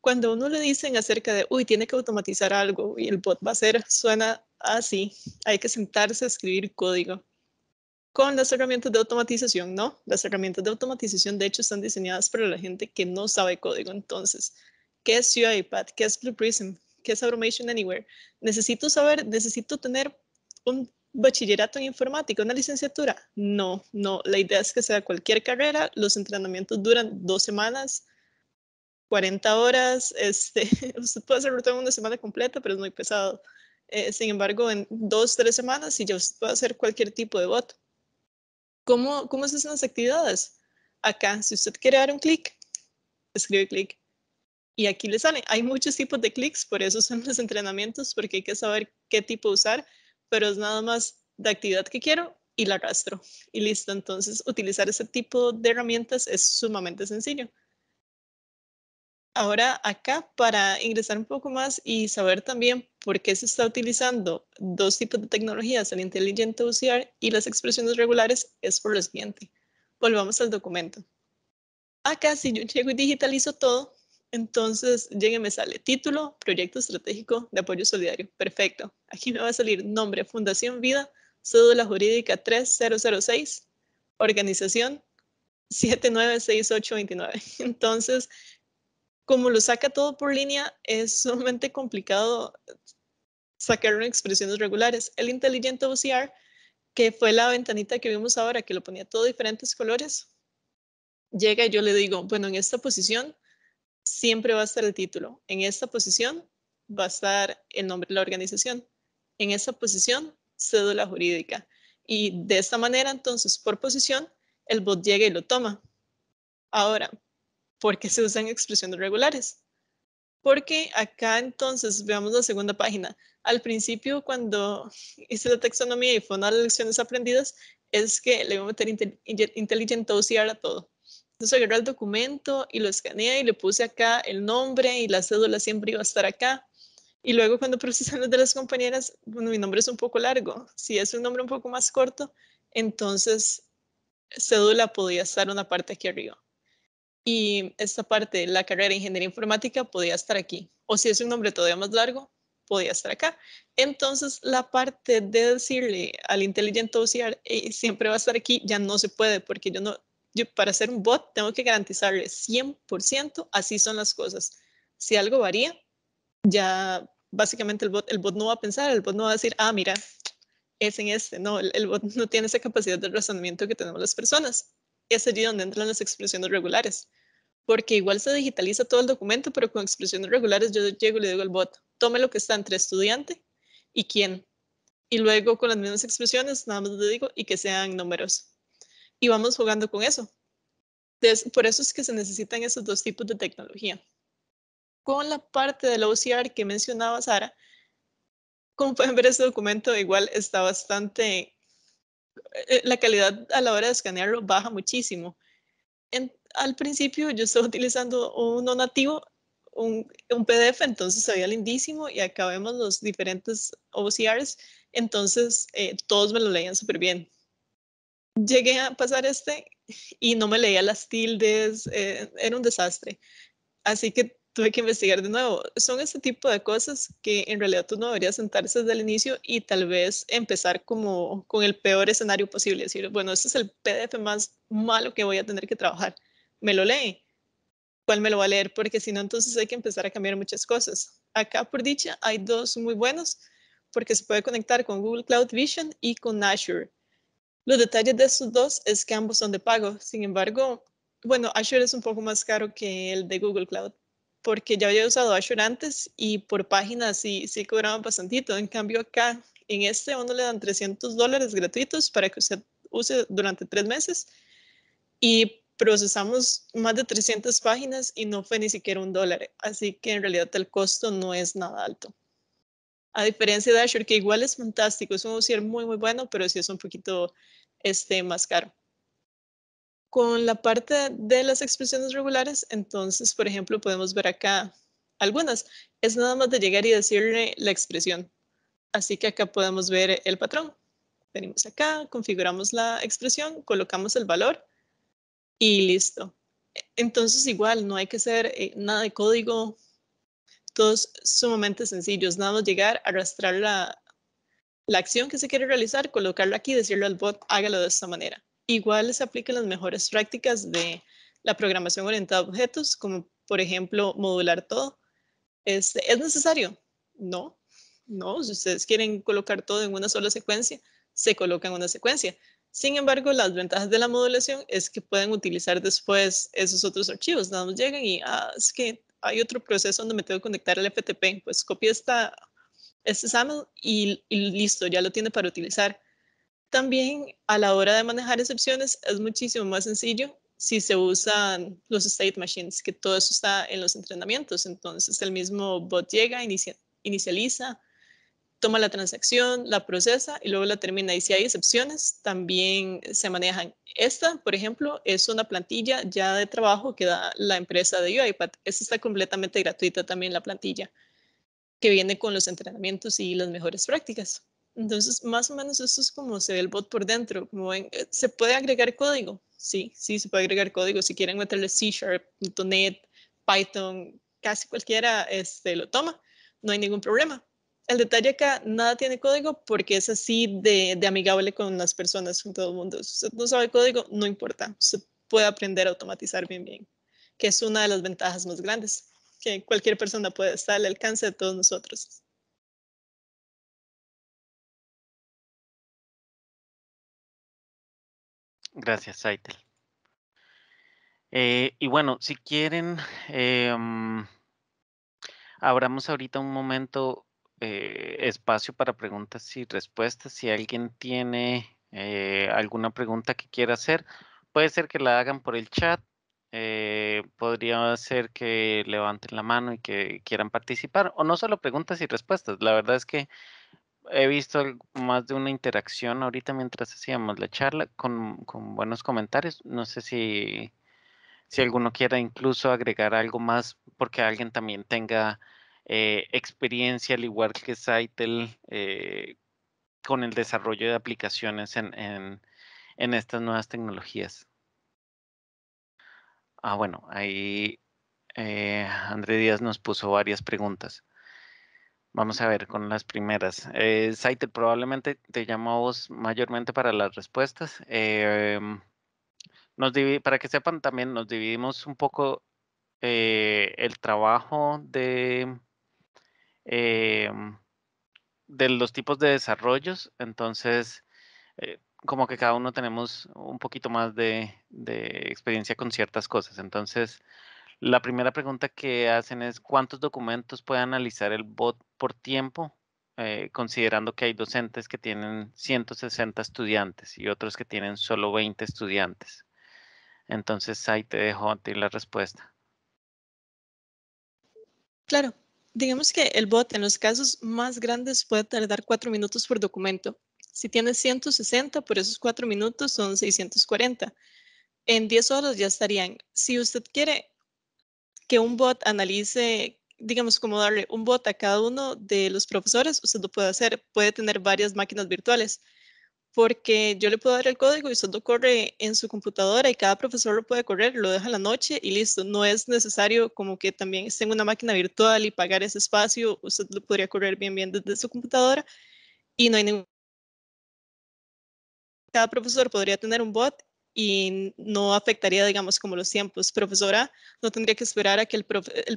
Speaker 2: Cuando uno le dicen acerca de, uy, tiene que automatizar algo y el bot va a ser, suena así. Hay que sentarse a escribir código. Con las herramientas de automatización, no. Las herramientas de automatización, de hecho, están diseñadas para la gente que no sabe código. Entonces, ¿qué es UiPath? ¿Qué es Blue Prism? ¿Qué es Automation Anywhere. Necesito saber, necesito tener un bachillerato en informática, una licenciatura. No, no, la idea es que sea cualquier carrera, los entrenamientos duran dos semanas, 40 horas, este, usted (laughs) puede hacerlo todo en una semana completa, pero es muy pesado. Eh, sin embargo, en dos, tres semanas, y ya usted hacer cualquier tipo de bot. ¿Cómo, cómo se hacen las actividades? Acá, si usted quiere dar un clic, escribe clic. Y aquí le sale, hay muchos tipos de clics, por eso son (laughs) los entrenamientos, porque hay que saber qué tipo usar, pero es nada más de actividad que quiero y la arrastro. Y listo, entonces utilizar ese tipo de herramientas es sumamente sencillo. Ahora acá para ingresar un poco más y saber también por qué se está utilizando dos tipos de tecnologías, el inteligente OCR y las expresiones regulares, es por lo siguiente. Volvamos al documento. Acá si yo llego y digitalizo todo, entonces, llegue, me sale título, proyecto estratégico de apoyo solidario. Perfecto. Aquí me va a salir nombre, Fundación Vida, cédula jurídica 3006, organización 796829. (laughs) Entonces, como lo saca todo por línea, es sumamente complicado sacar expresiones regulares. El inteligente OCR, que fue la ventanita que vimos ahora, que lo ponía todo diferentes colores, llega y yo le digo, bueno, en esta posición siempre va a estar el título. En esta posición va a estar el nombre de la organización. En esta posición, cédula jurídica. Y de esta manera, entonces, por posición, el bot llega y lo toma. Ahora, ¿por qué se usan expresiones regulares? Porque acá entonces veamos la segunda página. Al principio, cuando (laughs) hice la taxonomía y fue una de las lecciones aprendidas, es que le voy a meter intelligent OCR a todo. Entonces agarré el documento y lo escaneé y le puse acá el nombre y la cédula siempre iba a estar acá. Y luego cuando (laughs) procesamos de las compañeras, mi nombre es un poco largo. Si es un nombre un poco más corto, entonces cédula podía estar una parte aquí arriba. Y esta parte, la carrera de ingeniería informática, podía estar aquí. O si es un nombre todavía más largo, podía estar acá. Entonces, la parte de decirle al inteligente OCR, siempre va a estar aquí, ya no se puede porque yo no, yo para ser un bot tengo que garantizarle 100%, así son las cosas. Si algo varía, ya básicamente el bot, el bot no va a pensar, el bot no va a decir, ah, mira, es en este. No, el, bot (laughs) no tiene esa capacidad de razonamiento que tenemos las personas. Es allí donde entran las expresiones regulares. Porque igual se digitaliza todo el documento, pero con expresiones regulares yo llego y le digo al bot, tome lo que está entre estudiante y quién. Y luego con las mismas expresiones, nada más le digo y que sean números y vamos jugando con eso. por eso es que se necesitan esos dos tipos de tecnología. Con la parte de la OCR que mencionaba Sara, como pueden ver, este documento igual está bastante, eh, la calidad a la hora de escanearlo baja muchísimo. En, al principio yo estaba utilizando uno nativo, un, PDF, entonces se veía lindísimo y acabemos los diferentes OCRs, entonces eh, todos me lo leían súper bien llegué a pasar este y no me leía las tildes, eh, era un desastre. Así que tuve que investigar de nuevo. Son ese tipo de cosas que en realidad tú no deberías sentarse desde el inicio y tal vez empezar como con el peor escenario posible. Decir, bueno, este es el PDF más malo que voy a tener que trabajar. ¿Me lo lee? ¿Cuál me lo va a leer? Porque si no, entonces hay que empezar a cambiar muchas cosas. Acá, por dicha, hay dos muy buenos porque se puede conectar con Google Cloud Vision y con Azure. Los detalles de estos dos es que ambos son de pago. Sin embargo, bueno, Azure es un poco más caro que el de Google Cloud, porque ya había usado Azure antes y por páginas sí, sí cobraban bastantito. En cambio, acá en este uno le dan 300 dólares gratuitos para que usted use durante tres meses y procesamos más de 300 páginas y no fue ni siquiera un dólar. Así que en realidad el costo no es nada alto a diferencia de Azure, que igual es fantástico, es un usuario muy, muy bueno, pero sí es un poquito este, más caro. Con la parte de las expresiones regulares, entonces, por ejemplo, podemos ver acá algunas. Es nada más de llegar y decirle la expresión. Así que acá podemos ver el patrón. Venimos acá, configuramos la expresión, colocamos el valor y listo. Entonces, igual, no hay que hacer eh, nada de código, todos sumamente sencillos. Nada más llegar, arrastrar la, la acción que se quiere realizar, colocarla aquí decirle al bot, hágalo de esta manera. Igual se aplican las mejores prácticas de la programación orientada a objetos, como por ejemplo modular todo. Este, ¿Es necesario? No, no. Si ustedes quieren colocar todo en una sola secuencia, se coloca en una secuencia. Sin embargo, las ventajas de la modulación es que pueden utilizar después esos otros archivos. Nada más llegan y, ah, es hay otro proceso donde me tengo que conectar al FTP, pues copia esta, este SAML y, y listo, ya lo tiene para utilizar. También a la hora de manejar excepciones es muchísimo más sencillo si se usan los state machines, que todo eso está en los entrenamientos. Entonces el mismo bot llega, inicializa, toma la transacción, la procesa y luego la termina. Y si hay excepciones, también se manejan. Esta, por ejemplo, es una plantilla ya de trabajo que da la empresa de UiPath. Esta está completamente gratuita también la plantilla, que viene con los entrenamientos y las mejores prácticas. Entonces, más o menos esto es como se ve el bot por dentro. Como ven, eh, ¿se puede agregar código? Sí, sí, se puede agregar código. Si quieren meterle C .NET, Python, casi cualquiera este, lo toma. No hay ningún problema el detalle acá, nada tiene código porque es así de, amigable con las personas, con todo el mundo. Si usted no sabe código, no importa. se puede aprender a automatizar bien, bien, que es una de las ventajas más grandes, que cualquier persona puede estar al alcance de todos nosotros.
Speaker 1: Gracias, Saitel. Eh, y bueno, si quieren, eh, abramos ahorita un momento eh, espacio para preguntas y respuestas. Si alguien tiene eh, alguna pregunta que quiera hacer, puede ser que la hagan por el chat. Eh, podría ser que levanten la mano y que quieran participar, o no solo preguntas y respuestas. La verdad es que he visto más de una interacción ahorita mientras hacíamos la charla con, buenos comentarios. No sé si, si alguno quiera incluso agregar algo más porque alguien también tenga eh, experiencia, al igual que Saitel, eh, con el desarrollo de aplicaciones en, estas nuevas tecnologías. Ah, bueno, ahí eh, André Díaz nos puso varias preguntas. Vamos a ver con las primeras. Eh, probablemente te llamo mayormente para las respuestas. nos para que sepan también, nos dividimos un poco el trabajo de, Em, de los tipos de desarrollos. Entonces, eh, como que cada uno tenemos un poquito más de, experiencia con ciertas cosas. Entonces, la primera pregunta que hacen es cuántos documentos puede analizar el bot por tiempo, eh, considerando que hay docentes que tienen 160 estudiantes y otros que tienen solo 20 estudiantes. Entonces ahí te dejo a ti la respuesta.
Speaker 2: Claro. Digamos que el bot en los casos más grandes puede tardar cuatro minutos por documento. Si tiene 160, por esos cuatro minutos son 640. En 10 horas ya estarían. Si usted quiere que un bot analice, digamos, como darle un bot a cada uno de los profesores, usted lo puede hacer. Puede tener varias máquinas virtuales porque yo le puedo dar el código y usted lo corre en su computadora y cada profesor lo puede correr, lo deja en la noche y listo. No es necesario como que también esté en una máquina virtual y pagar ese espacio. Usted lo podría correr bien, bien desde su computadora y no hay ningún... Cada profesor podría tener un bot y no afectaría, digamos, como los tiempos. Profesora no tendría que esperar a que el,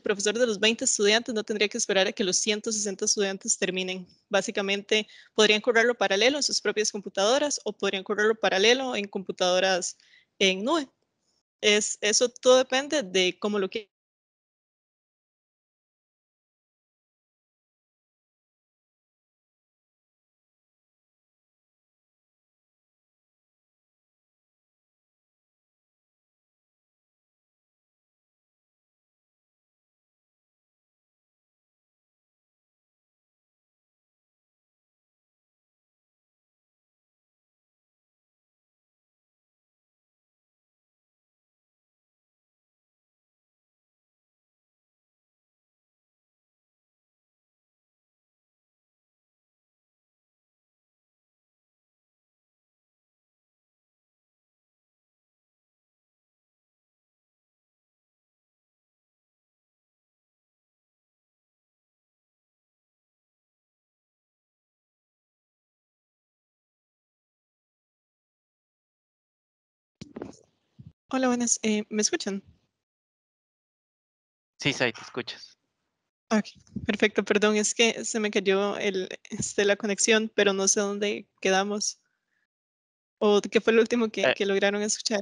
Speaker 2: profesor de los 20 estudiantes no tendría que esperar a que los 160 estudiantes terminen. Básicamente, podrían correrlo paralelo en sus propias computadoras o podrían correrlo paralelo en computadoras en nube. Es, eso todo depende de cómo lo que. Hola, buenas. Eh, ¿Me escuchan?
Speaker 1: Sí, sí, te escuchas.
Speaker 2: Ok, perfecto. Perdón, es que se me cayó el, este, la conexión, pero no sé dónde quedamos. ¿O qué fue lo último que, eh. lograron escuchar?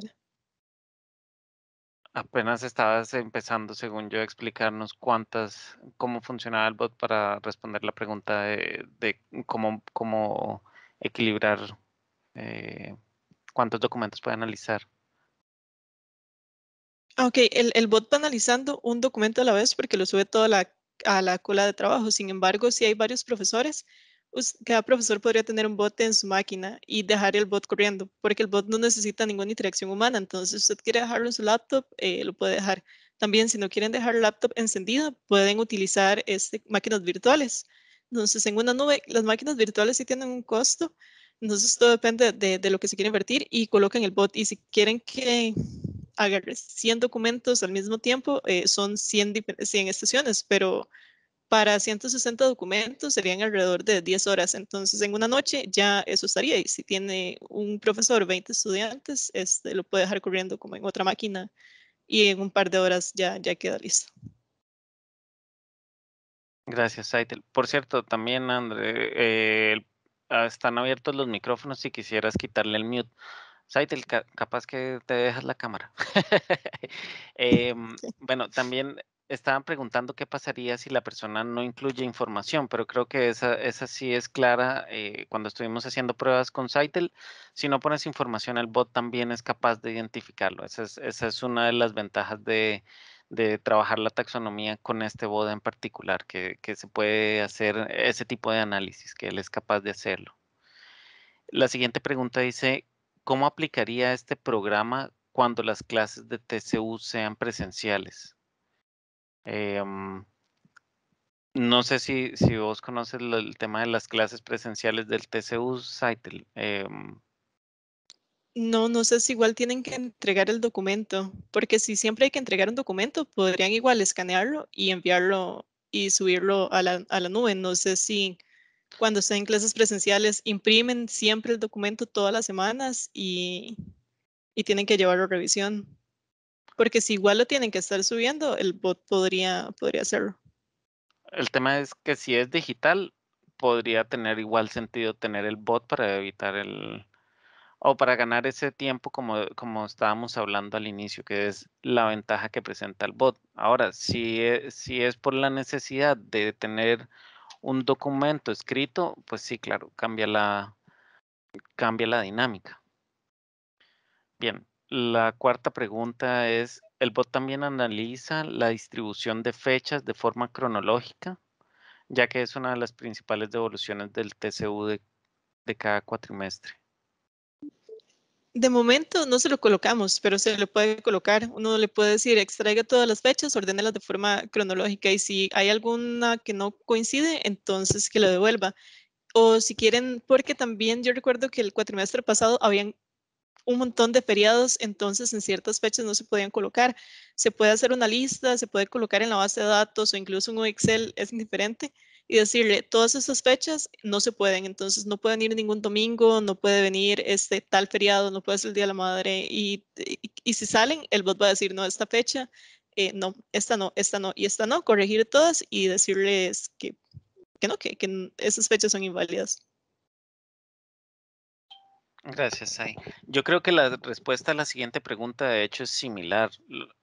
Speaker 1: Apenas estabas empezando, según yo, a explicarnos cuántas, cómo funcionaba el bot para responder la pregunta de, cómo, cómo equilibrar eh, cuántos documentos puede analizar.
Speaker 2: Ah, ok, el, bot va analizando un documento a la vez porque lo sube toda a la cola de trabajo. Sin embargo, si hay varios profesores, cada profesor podría tener un bot en su máquina y dejar el bot corriendo, porque el bot no necesita ninguna interacción humana. Entonces, si usted quiere dejarlo en su laptop, eh, lo puede dejar. También, si no quieren dejar el laptop encendido, pueden utilizar este, máquinas virtuales. Entonces, en una nube, las máquinas virtuales sí tienen un costo. Entonces, todo depende de, de lo que se quiere invertir y coloquen el bot. Y si quieren que agarré 100 documentos al mismo tiempo, eh, son 100, 100 estaciones, pero para 160 documentos serían alrededor de 10 horas. Entonces, en una noche ya eso estaría. Y si tiene un profesor 20 estudiantes, este, lo puede dejar corriendo como en otra máquina y en un par de horas ya, ya queda listo.
Speaker 1: Gracias, Aitel. Por cierto, también, André, eh, ah, están abiertos los micrófonos si quisieras quitarle el mute Saitel, capaz que te dejas la cámara. (laughs) (laughs) Em, bueno, también estaban preguntando qué pasaría si la persona no incluye información, pero creo que esa, sí es clara eh, cuando estuvimos haciendo pruebas con Saitel. Si no pones información, el bot también es capaz de identificarlo. Esa es, una de las ventajas de, trabajar la taxonomía con este bot en particular, que, que se puede hacer ese tipo de análisis, que él es capaz de hacerlo. La siguiente pregunta dice, ¿cómo aplicaría este programa cuando las clases de TCU sean presenciales? Em, no sé si, vos conoces el, tema de las clases presenciales del TCU Saitel. Em.
Speaker 2: no, no sé si igual tienen que entregar el documento, porque si siempre hay que entregar un documento, podrían igual escanearlo y enviarlo y subirlo a la, a la nube. No sé si cuando estén en clases presenciales, imprimen siempre el documento todas las semanas y, y tienen que llevarlo a revisión. Porque si igual lo tienen que estar subiendo, el bot podría, podría hacerlo.
Speaker 1: El tema es que si es digital, podría tener igual sentido tener el bot para evitar el, o para ganar ese tiempo como, como estábamos hablando al inicio, que es la ventaja que presenta el bot. Ahora, si, e, si es por la necesidad de tener un documento escrito, pues sí, claro, cambia la, cambia la dinámica. Bien, la cuarta pregunta es, ¿el bot también analiza la distribución de fechas de forma cronológica? Ya que es una de las principales devoluciones del TCU de cada cuatrimestre.
Speaker 2: De momento no se lo colocamos, pero se lo puede colocar. Uno le puede decir, extraiga todas las fechas, ordénelas de forma cronológica y si hay alguna que no coincide, entonces que lo devuelva. O si quieren, porque también yo recuerdo que el cuatrimestre pasado habían un montón de feriados, entonces en ciertas fechas no se podían colocar. Se puede hacer una lista, se puede colocar en la base de datos o incluso en un Excel, es indiferente y decirle, todas esas fechas no se pueden, entonces no pueden ir ningún domingo, no puede venir este tal feriado, no puede ser el Día de la Madre. Y, si salen, el bot va a decir, no, esta fecha, eh, no, esta no, esta no y esta no, corregir todas y decirles que, no, que, que esas fechas son inválidas.
Speaker 1: Gracias, Sai. Yo creo que la respuesta a la siguiente pregunta, de hecho, es similar.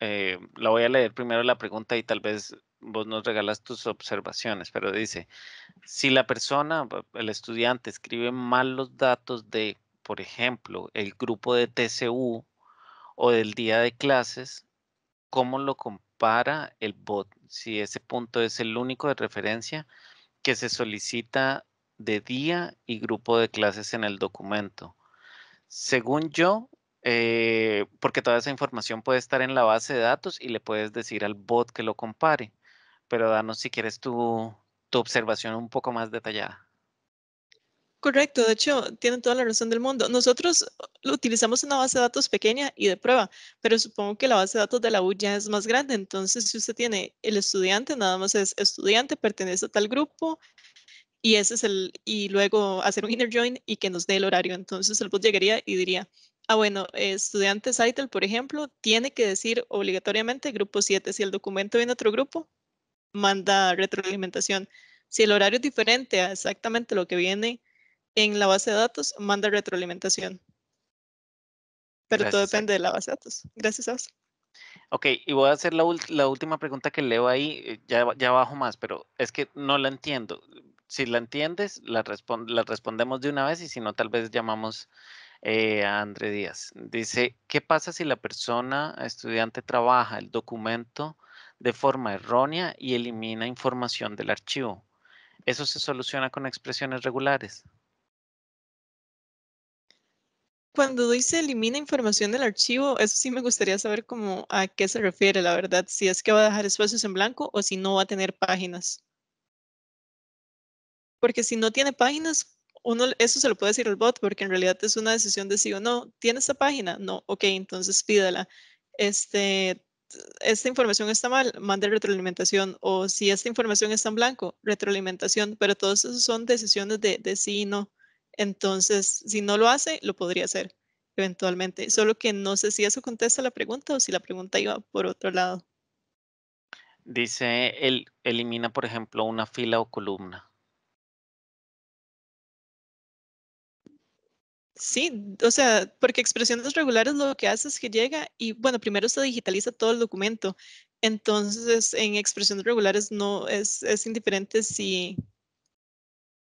Speaker 1: Eh, la voy a leer primero la pregunta y tal vez vos nos regalas tus observaciones, pero dice, si la persona, el estudiante, escribe mal los datos de, por ejemplo, el grupo de TCU o del día de clases, ¿cómo lo compara el bot? Si ese punto es el único de referencia que se solicita de día y grupo de clases en el documento según yo, eh, porque toda esa información puede estar en la base de datos y le puedes decir al bot que lo compare. Pero danos si quieres tu, tu observación un poco más detallada.
Speaker 2: Correcto, de hecho, tienen toda la razón del mundo. Nosotros uh, lo utilizamos en una base de datos pequeña y de prueba, pero supongo que la base de datos de la U ya es más grande. Entonces, si usted tiene el estudiante, nada más es estudiante, pertenece a tal grupo, y ese es el y luego hacer un inner join y que nos dé el horario. Entonces el bot llegaría y diría, ah bueno, estudiante CITEL, por ejemplo, tiene que decir obligatoriamente grupo 7 si el documento viene otro grupo, manda retroalimentación. Si el horario es diferente a exactamente lo que viene en la base de datos, manda retroalimentación. Pero todo depende de la base de datos. Gracias a vos.
Speaker 1: Ok, y voy a hacer la, última pregunta que leo ahí, eh, ya, ya bajo más, pero es que no la entiendo si la entiendes, la, la respondemos de una vez y si no, tal vez llamamos eh, a André Díaz. Dice, ¿qué pasa si la persona estudiante trabaja el documento de forma errónea y elimina información del archivo? ¿Eso se soluciona con expresiones regulares?
Speaker 2: Cuando dice elimina información del archivo, eso sí me gustaría saber cómo a qué se refiere, la verdad, si es que va a dejar espacios en blanco o si no va a tener páginas porque si no tiene páginas, uno, eso se lo puede decir al bot, porque en realidad es una decisión de sí o no. ¿Tiene esa página? No, ok, entonces pídela. Este, esta información está mal, mande retroalimentación. O si esta información está en blanco, retroalimentación. Pero todos esos son decisiones de, sí y no. Entonces, si no lo hace, lo podría hacer eventualmente. Solo que no sé si eso contesta la pregunta o si la pregunta iba por otro lado.
Speaker 1: Dice, el, elimina, por ejemplo, una fila o columna.
Speaker 2: Sí, o sea, porque expresiones regulares lo que hace es que llega y, bueno, primero se digitaliza todo el documento. Entonces, en expresiones regulares no es, es indiferente si,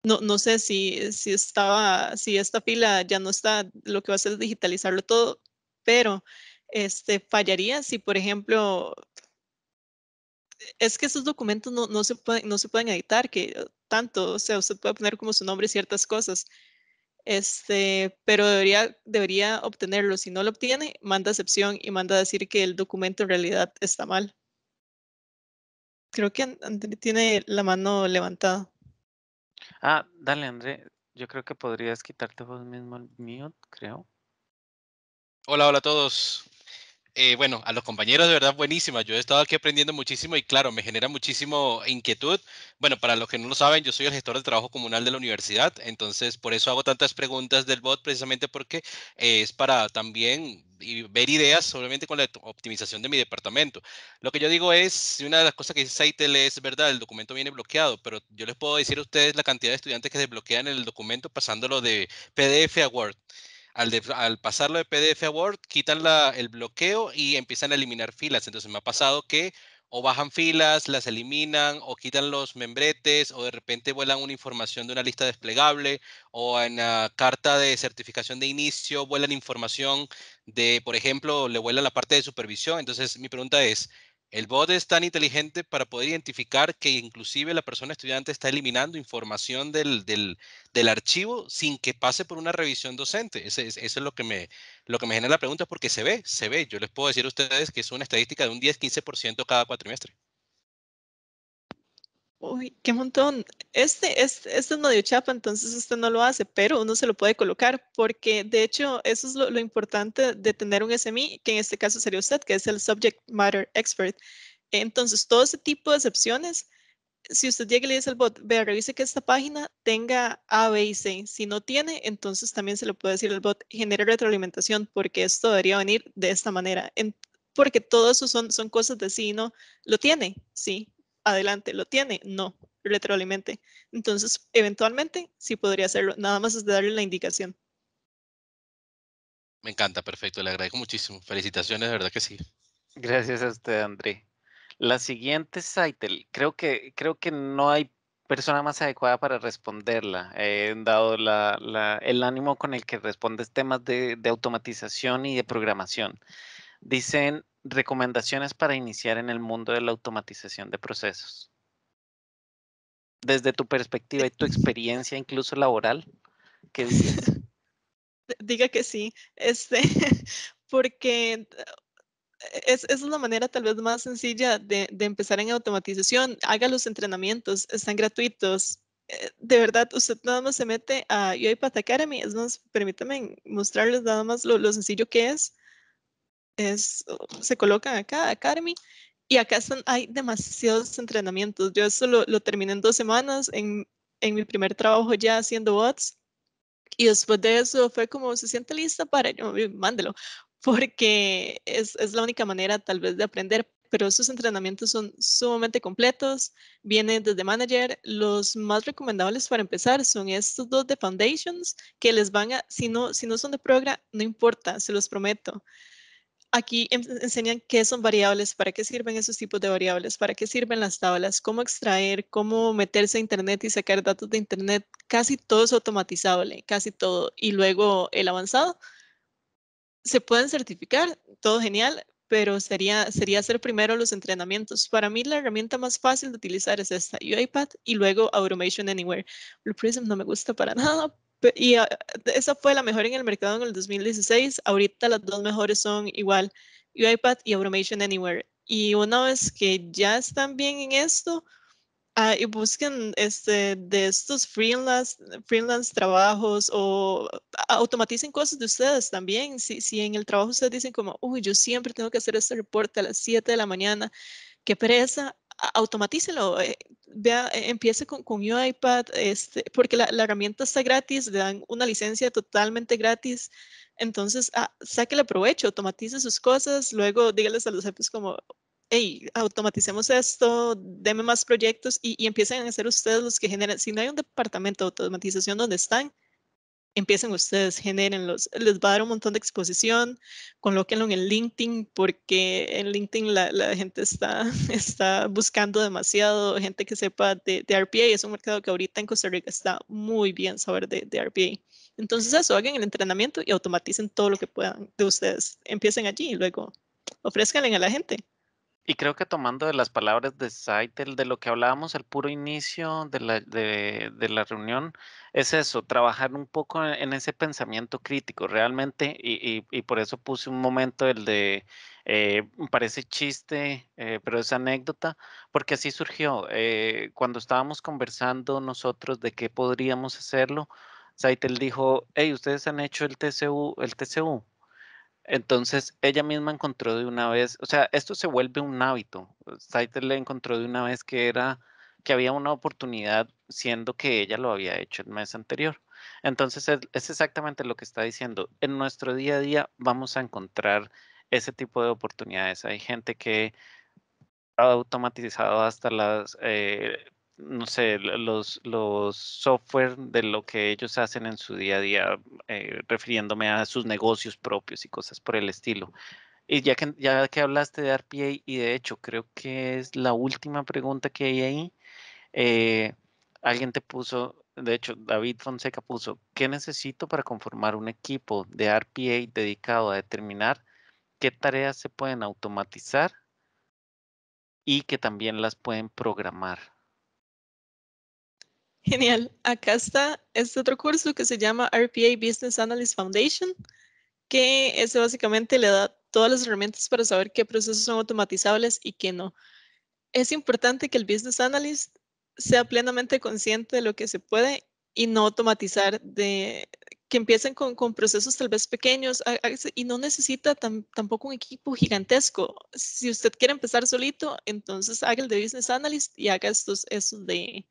Speaker 2: no, no sé si, si estaba, si esta fila ya no está, lo que va a hacer es digitalizarlo todo, pero este, fallaría si, por ejemplo, es que esos documentos no, se, pueden, no se pueden editar, que tanto, o sea, usted puede poner como su nombre ciertas cosas este, pero debería, debería obtenerlo. Si no lo obtiene, manda excepción y manda a decir que el documento en realidad está mal. Creo que André tiene la mano levantada. Ah,
Speaker 1: dale, André. Yo creo que podrías quitarte vos mismo el mute,
Speaker 5: creo. Hola, hola a todos. Eh, bueno, a los compañeros de verdad buenísima. Yo he estado aquí aprendiendo muchísimo y claro, me genera muchísimo inquietud. Bueno, para los que no lo saben, yo soy el gestor del trabajo comunal de la universidad, entonces por eso hago tantas preguntas del bot, precisamente porque eh, es para también ver ideas, solamente con la optimización de mi departamento. Lo que yo digo es, una de las cosas que dice es verdad, el documento viene bloqueado, pero yo les puedo decir a ustedes la cantidad de estudiantes que desbloquean el documento pasándolo de PDF a Word al, pasarlo de PDF a Word, quitan la, el bloqueo y empiezan a eliminar filas. Entonces me ha pasado que o bajan filas, las eliminan, o quitan los membretes, o de repente vuelan una información de una lista desplegable, o en la carta de certificación de inicio vuelan información de, por ejemplo, le vuelan la parte de supervisión. Entonces mi pregunta es, el bot es tan inteligente para poder identificar que inclusive la persona estudiante está eliminando información del, archivo sin que pase por una revisión docente. eso es lo que, me, lo que me genera la pregunta porque se ve, se ve. Yo les puedo decir a ustedes que es una estadística de un 10-15% cada cuatrimestre.
Speaker 2: Uy, qué montón. Este, este, este es medio chapa, entonces usted no lo hace, pero uno se lo puede colocar, porque de hecho eso es lo, importante de tener un SMI, que en este caso sería usted, que es el Subject Matter Expert. Entonces, todo ese tipo de excepciones, si usted llega y le dice al bot, vea, revise que esta página tenga A, B y C. Si no tiene, entonces también se lo puede decir al bot, genere retroalimentación, porque esto debería venir de esta manera. porque todo eso son, son cosas de sí, ¿no? Lo tiene, sí, adelante, lo tiene, no, retroalimente. Entonces, eventualmente sí podría hacerlo, nada más es de darle la indicación.
Speaker 5: Me encanta, perfecto, le agradezco muchísimo. Felicitaciones, de verdad que sí. Gracias a usted, André. La
Speaker 1: siguiente, Saitel, creo que, creo que no hay persona más adecuada para responderla, eh, dado el ánimo con el que respondes temas de automatización y de programación. Dicen, recomendaciones para iniciar en el mundo de la automatización de procesos. Desde tu perspectiva y tu experiencia, incluso laboral, ¿qué dices?
Speaker 2: (laughs) Diga que sí, este, (laughs) porque eh, es, es, una manera tal vez más sencilla de, de, empezar en automatización. Haga los entrenamientos, están gratuitos. Eh, de verdad, usted nada más se mete a UiPath Academy, es más, permítame mostrarles nada más lo sencillo que es se colocan acá, Academy, y acá son hay demasiados entrenamientos. Yo eso lo, terminé en dos semanas, en, en, mi primer trabajo ya haciendo bots, y después de eso fue como, ¿se siente lista para? Yo, mándelo, (laughs) porque es, es la única manera tal vez de aprender, pero esos entrenamientos son sumamente completos, vienen desde manager. Los más recomendables para empezar son estos dos de Foundations, que les van a, si no, si no son de progra, no importa, se los prometo aquí enseñan qué son variables, para qué sirven esos tipos de variables, para qué sirven las tablas, cómo extraer, cómo meterse a Internet y sacar datos de Internet. Casi todo es automatizable, casi todo. Y luego el avanzado. Se pueden certificar, todo genial, pero sería, sería hacer primero los entrenamientos. Para mí la herramienta más fácil de utilizar es esta, UiPath, y luego Automation Anywhere. Blue Prism no me gusta para (laughs) nada, y ah, esa fue la mejor en el mercado en el 2016. Ahorita las dos mejores son igual iPad y Automation Anywhere. Y una vez que ya están bien en esto, ah, y busquen este, de estos freelance, freelance trabajos o ah, automaticen cosas de ustedes también. Si, si en el trabajo ustedes dicen como, uy, yo siempre tengo que hacer este reporte a las 7 de la mañana, qué pereza, automatícelo, eh, e, empiece con, con iPad, este, porque la, la, herramienta está gratis, le dan una licencia totalmente gratis, entonces ah, saque provecho, automatice sus cosas, luego dígales a los jefes como, hey, automaticemos esto, deme más proyectos y, y, empiecen a ser ustedes los que generan, si no hay un departamento de automatización donde están, empiecen ustedes, generen los, Les va a dar un montón de exposición, colóquenlo en el LinkedIn, porque en LinkedIn la, gente está, (laughs) está buscando demasiado gente que sepa de, RPA. Es un mercado que ahorita en Costa Rica está muy bien saber de, de, RPA. Entonces eso, hagan el entrenamiento y automaticen todo lo que puedan de ustedes. Empiecen allí y luego ofrezcanle a la gente.
Speaker 1: Y creo que tomando de las palabras de Saitel, de lo que hablábamos al puro inicio de la, reunión, es eso, trabajar un poco en, ese pensamiento crítico, realmente, y, por eso puse un momento el de, eh, parece chiste, eh, pero es anécdota, porque así surgió. Eh, cuando estábamos conversando nosotros de qué podríamos hacerlo, Saitel dijo, hey, ustedes han hecho el TCU, el TCU. Entonces ella misma encontró de una vez, o sea, esto se vuelve un hábito. Eh, Saiter le encontró de una vez que era que había una oportunidad siendo que ella lo había hecho el mes anterior. Entonces es, exactamente lo que está diciendo. En nuestro día a día vamos a encontrar ese tipo de oportunidades. Hay gente que ha automatizado hasta las eh, no sé, los, software de lo que ellos hacen en su día a día, eh, refiriéndome a sus negocios propios y cosas por el estilo. Y ya que, ya que hablaste de RPA, y de hecho creo que es la última pregunta que hay ahí, eh, alguien te puso, de hecho David Fonseca puso, ¿qué necesito para conformar un equipo de RPA dedicado a determinar qué tareas se pueden automatizar y que también las pueden programar?
Speaker 2: Genial. Acá está este otro curso que se llama RPA Business Analyst Foundation, que ese básicamente le da todas las herramientas para saber qué procesos son automatizables y qué no. Es importante que el Business Analyst sea plenamente consciente de lo que se puede y no automatizar, que empiecen con, procesos tal vez pequeños y no necesita tampoco un equipo gigantesco. Si usted quiere empezar solito, entonces haga el de Business Analyst y haga estos, estos de,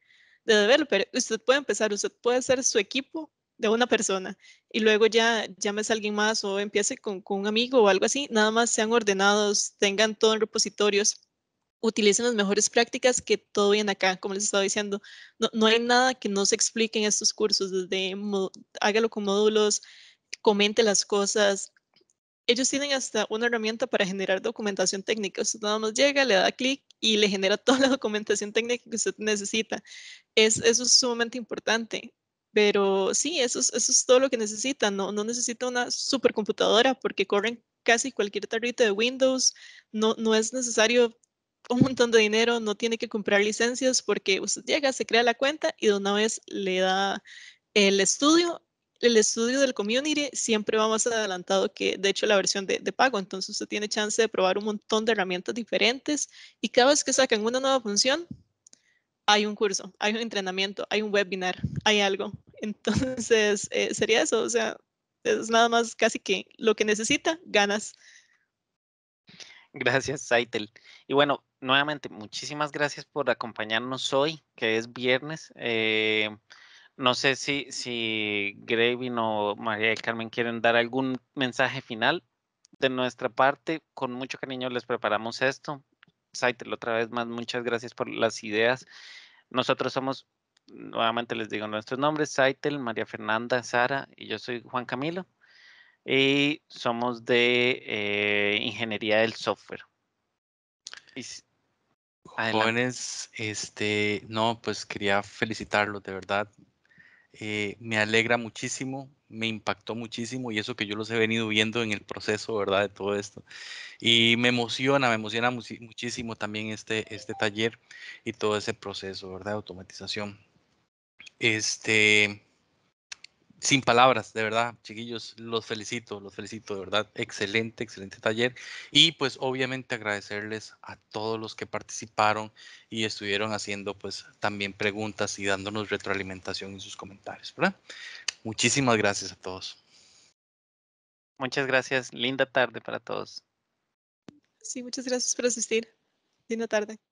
Speaker 2: de pero usted puede empezar, usted puede ser su equipo de una persona y luego ya llames a alguien más o empiece con, con un amigo o algo así, nada más sean ordenados, tengan todo en repositorios, utilicen las mejores prácticas que todo viene acá, como les estaba diciendo. No, no, hay nada que no se explique en estos cursos, desde hágalo con módulos, comente las cosas, ellos tienen hasta una herramienta para generar documentación técnica. Usted nada más llega, le da clic y le genera (laughs) toda la documentación técnica que usted necesita. Es, eso es sumamente importante. Pero sí, eso es, eso es todo lo que necesita. No, necesita una supercomputadora porque corren casi cualquier tarrito de Windows. No, no es necesario (laughs) un montón de dinero, no tiene que comprar licencias porque usted llega, se crea la cuenta y de una vez le da el estudio el estudio del community siempre va más adelantado que, de hecho, la versión de, de, pago. Entonces, usted tiene chance de probar un montón de herramientas diferentes y cada vez que sacan una nueva función, hay un curso, hay un entrenamiento, hay un webinar, hay algo. (laughs) Entonces, eh, sería eso. O sea, es nada más casi que lo que necesita, ganas.
Speaker 1: Gracias, Saitel. Y bueno, nuevamente, muchísimas gracias por acompañarnos hoy, que es viernes. Eh, no sé si, si Gravin o María del Carmen quieren dar algún mensaje final de nuestra parte. Con mucho cariño les preparamos esto. Saitel, otra vez más, muchas gracias por las ideas. Nosotros somos, nuevamente les digo nuestros nombres, Saitel, María Fernanda, Sara y yo soy Juan Camilo. Y somos de eh, Ingeniería del Software.
Speaker 5: Jóvenes, este, no, pues quería felicitarlos de verdad. Eh, me alegra muchísimo, me impactó muchísimo y eso que yo los he venido viendo en el proceso, ¿verdad? De todo esto. Y me emociona, me emociona muchísimo también este, este taller y todo ese proceso, ¿verdad? De automatización. Este, sin palabras, de verdad, chiquillos, los felicito, los felicito, de verdad, excelente, excelente taller. Y pues obviamente agradecerles a todos los que participaron y estuvieron haciendo pues también preguntas y dándonos retroalimentación en sus comentarios, ¿verdad? Muchísimas gracias a todos. Muchas gracias,
Speaker 1: linda tarde para todos.
Speaker 2: Sí, muchas gracias por asistir. Linda tarde.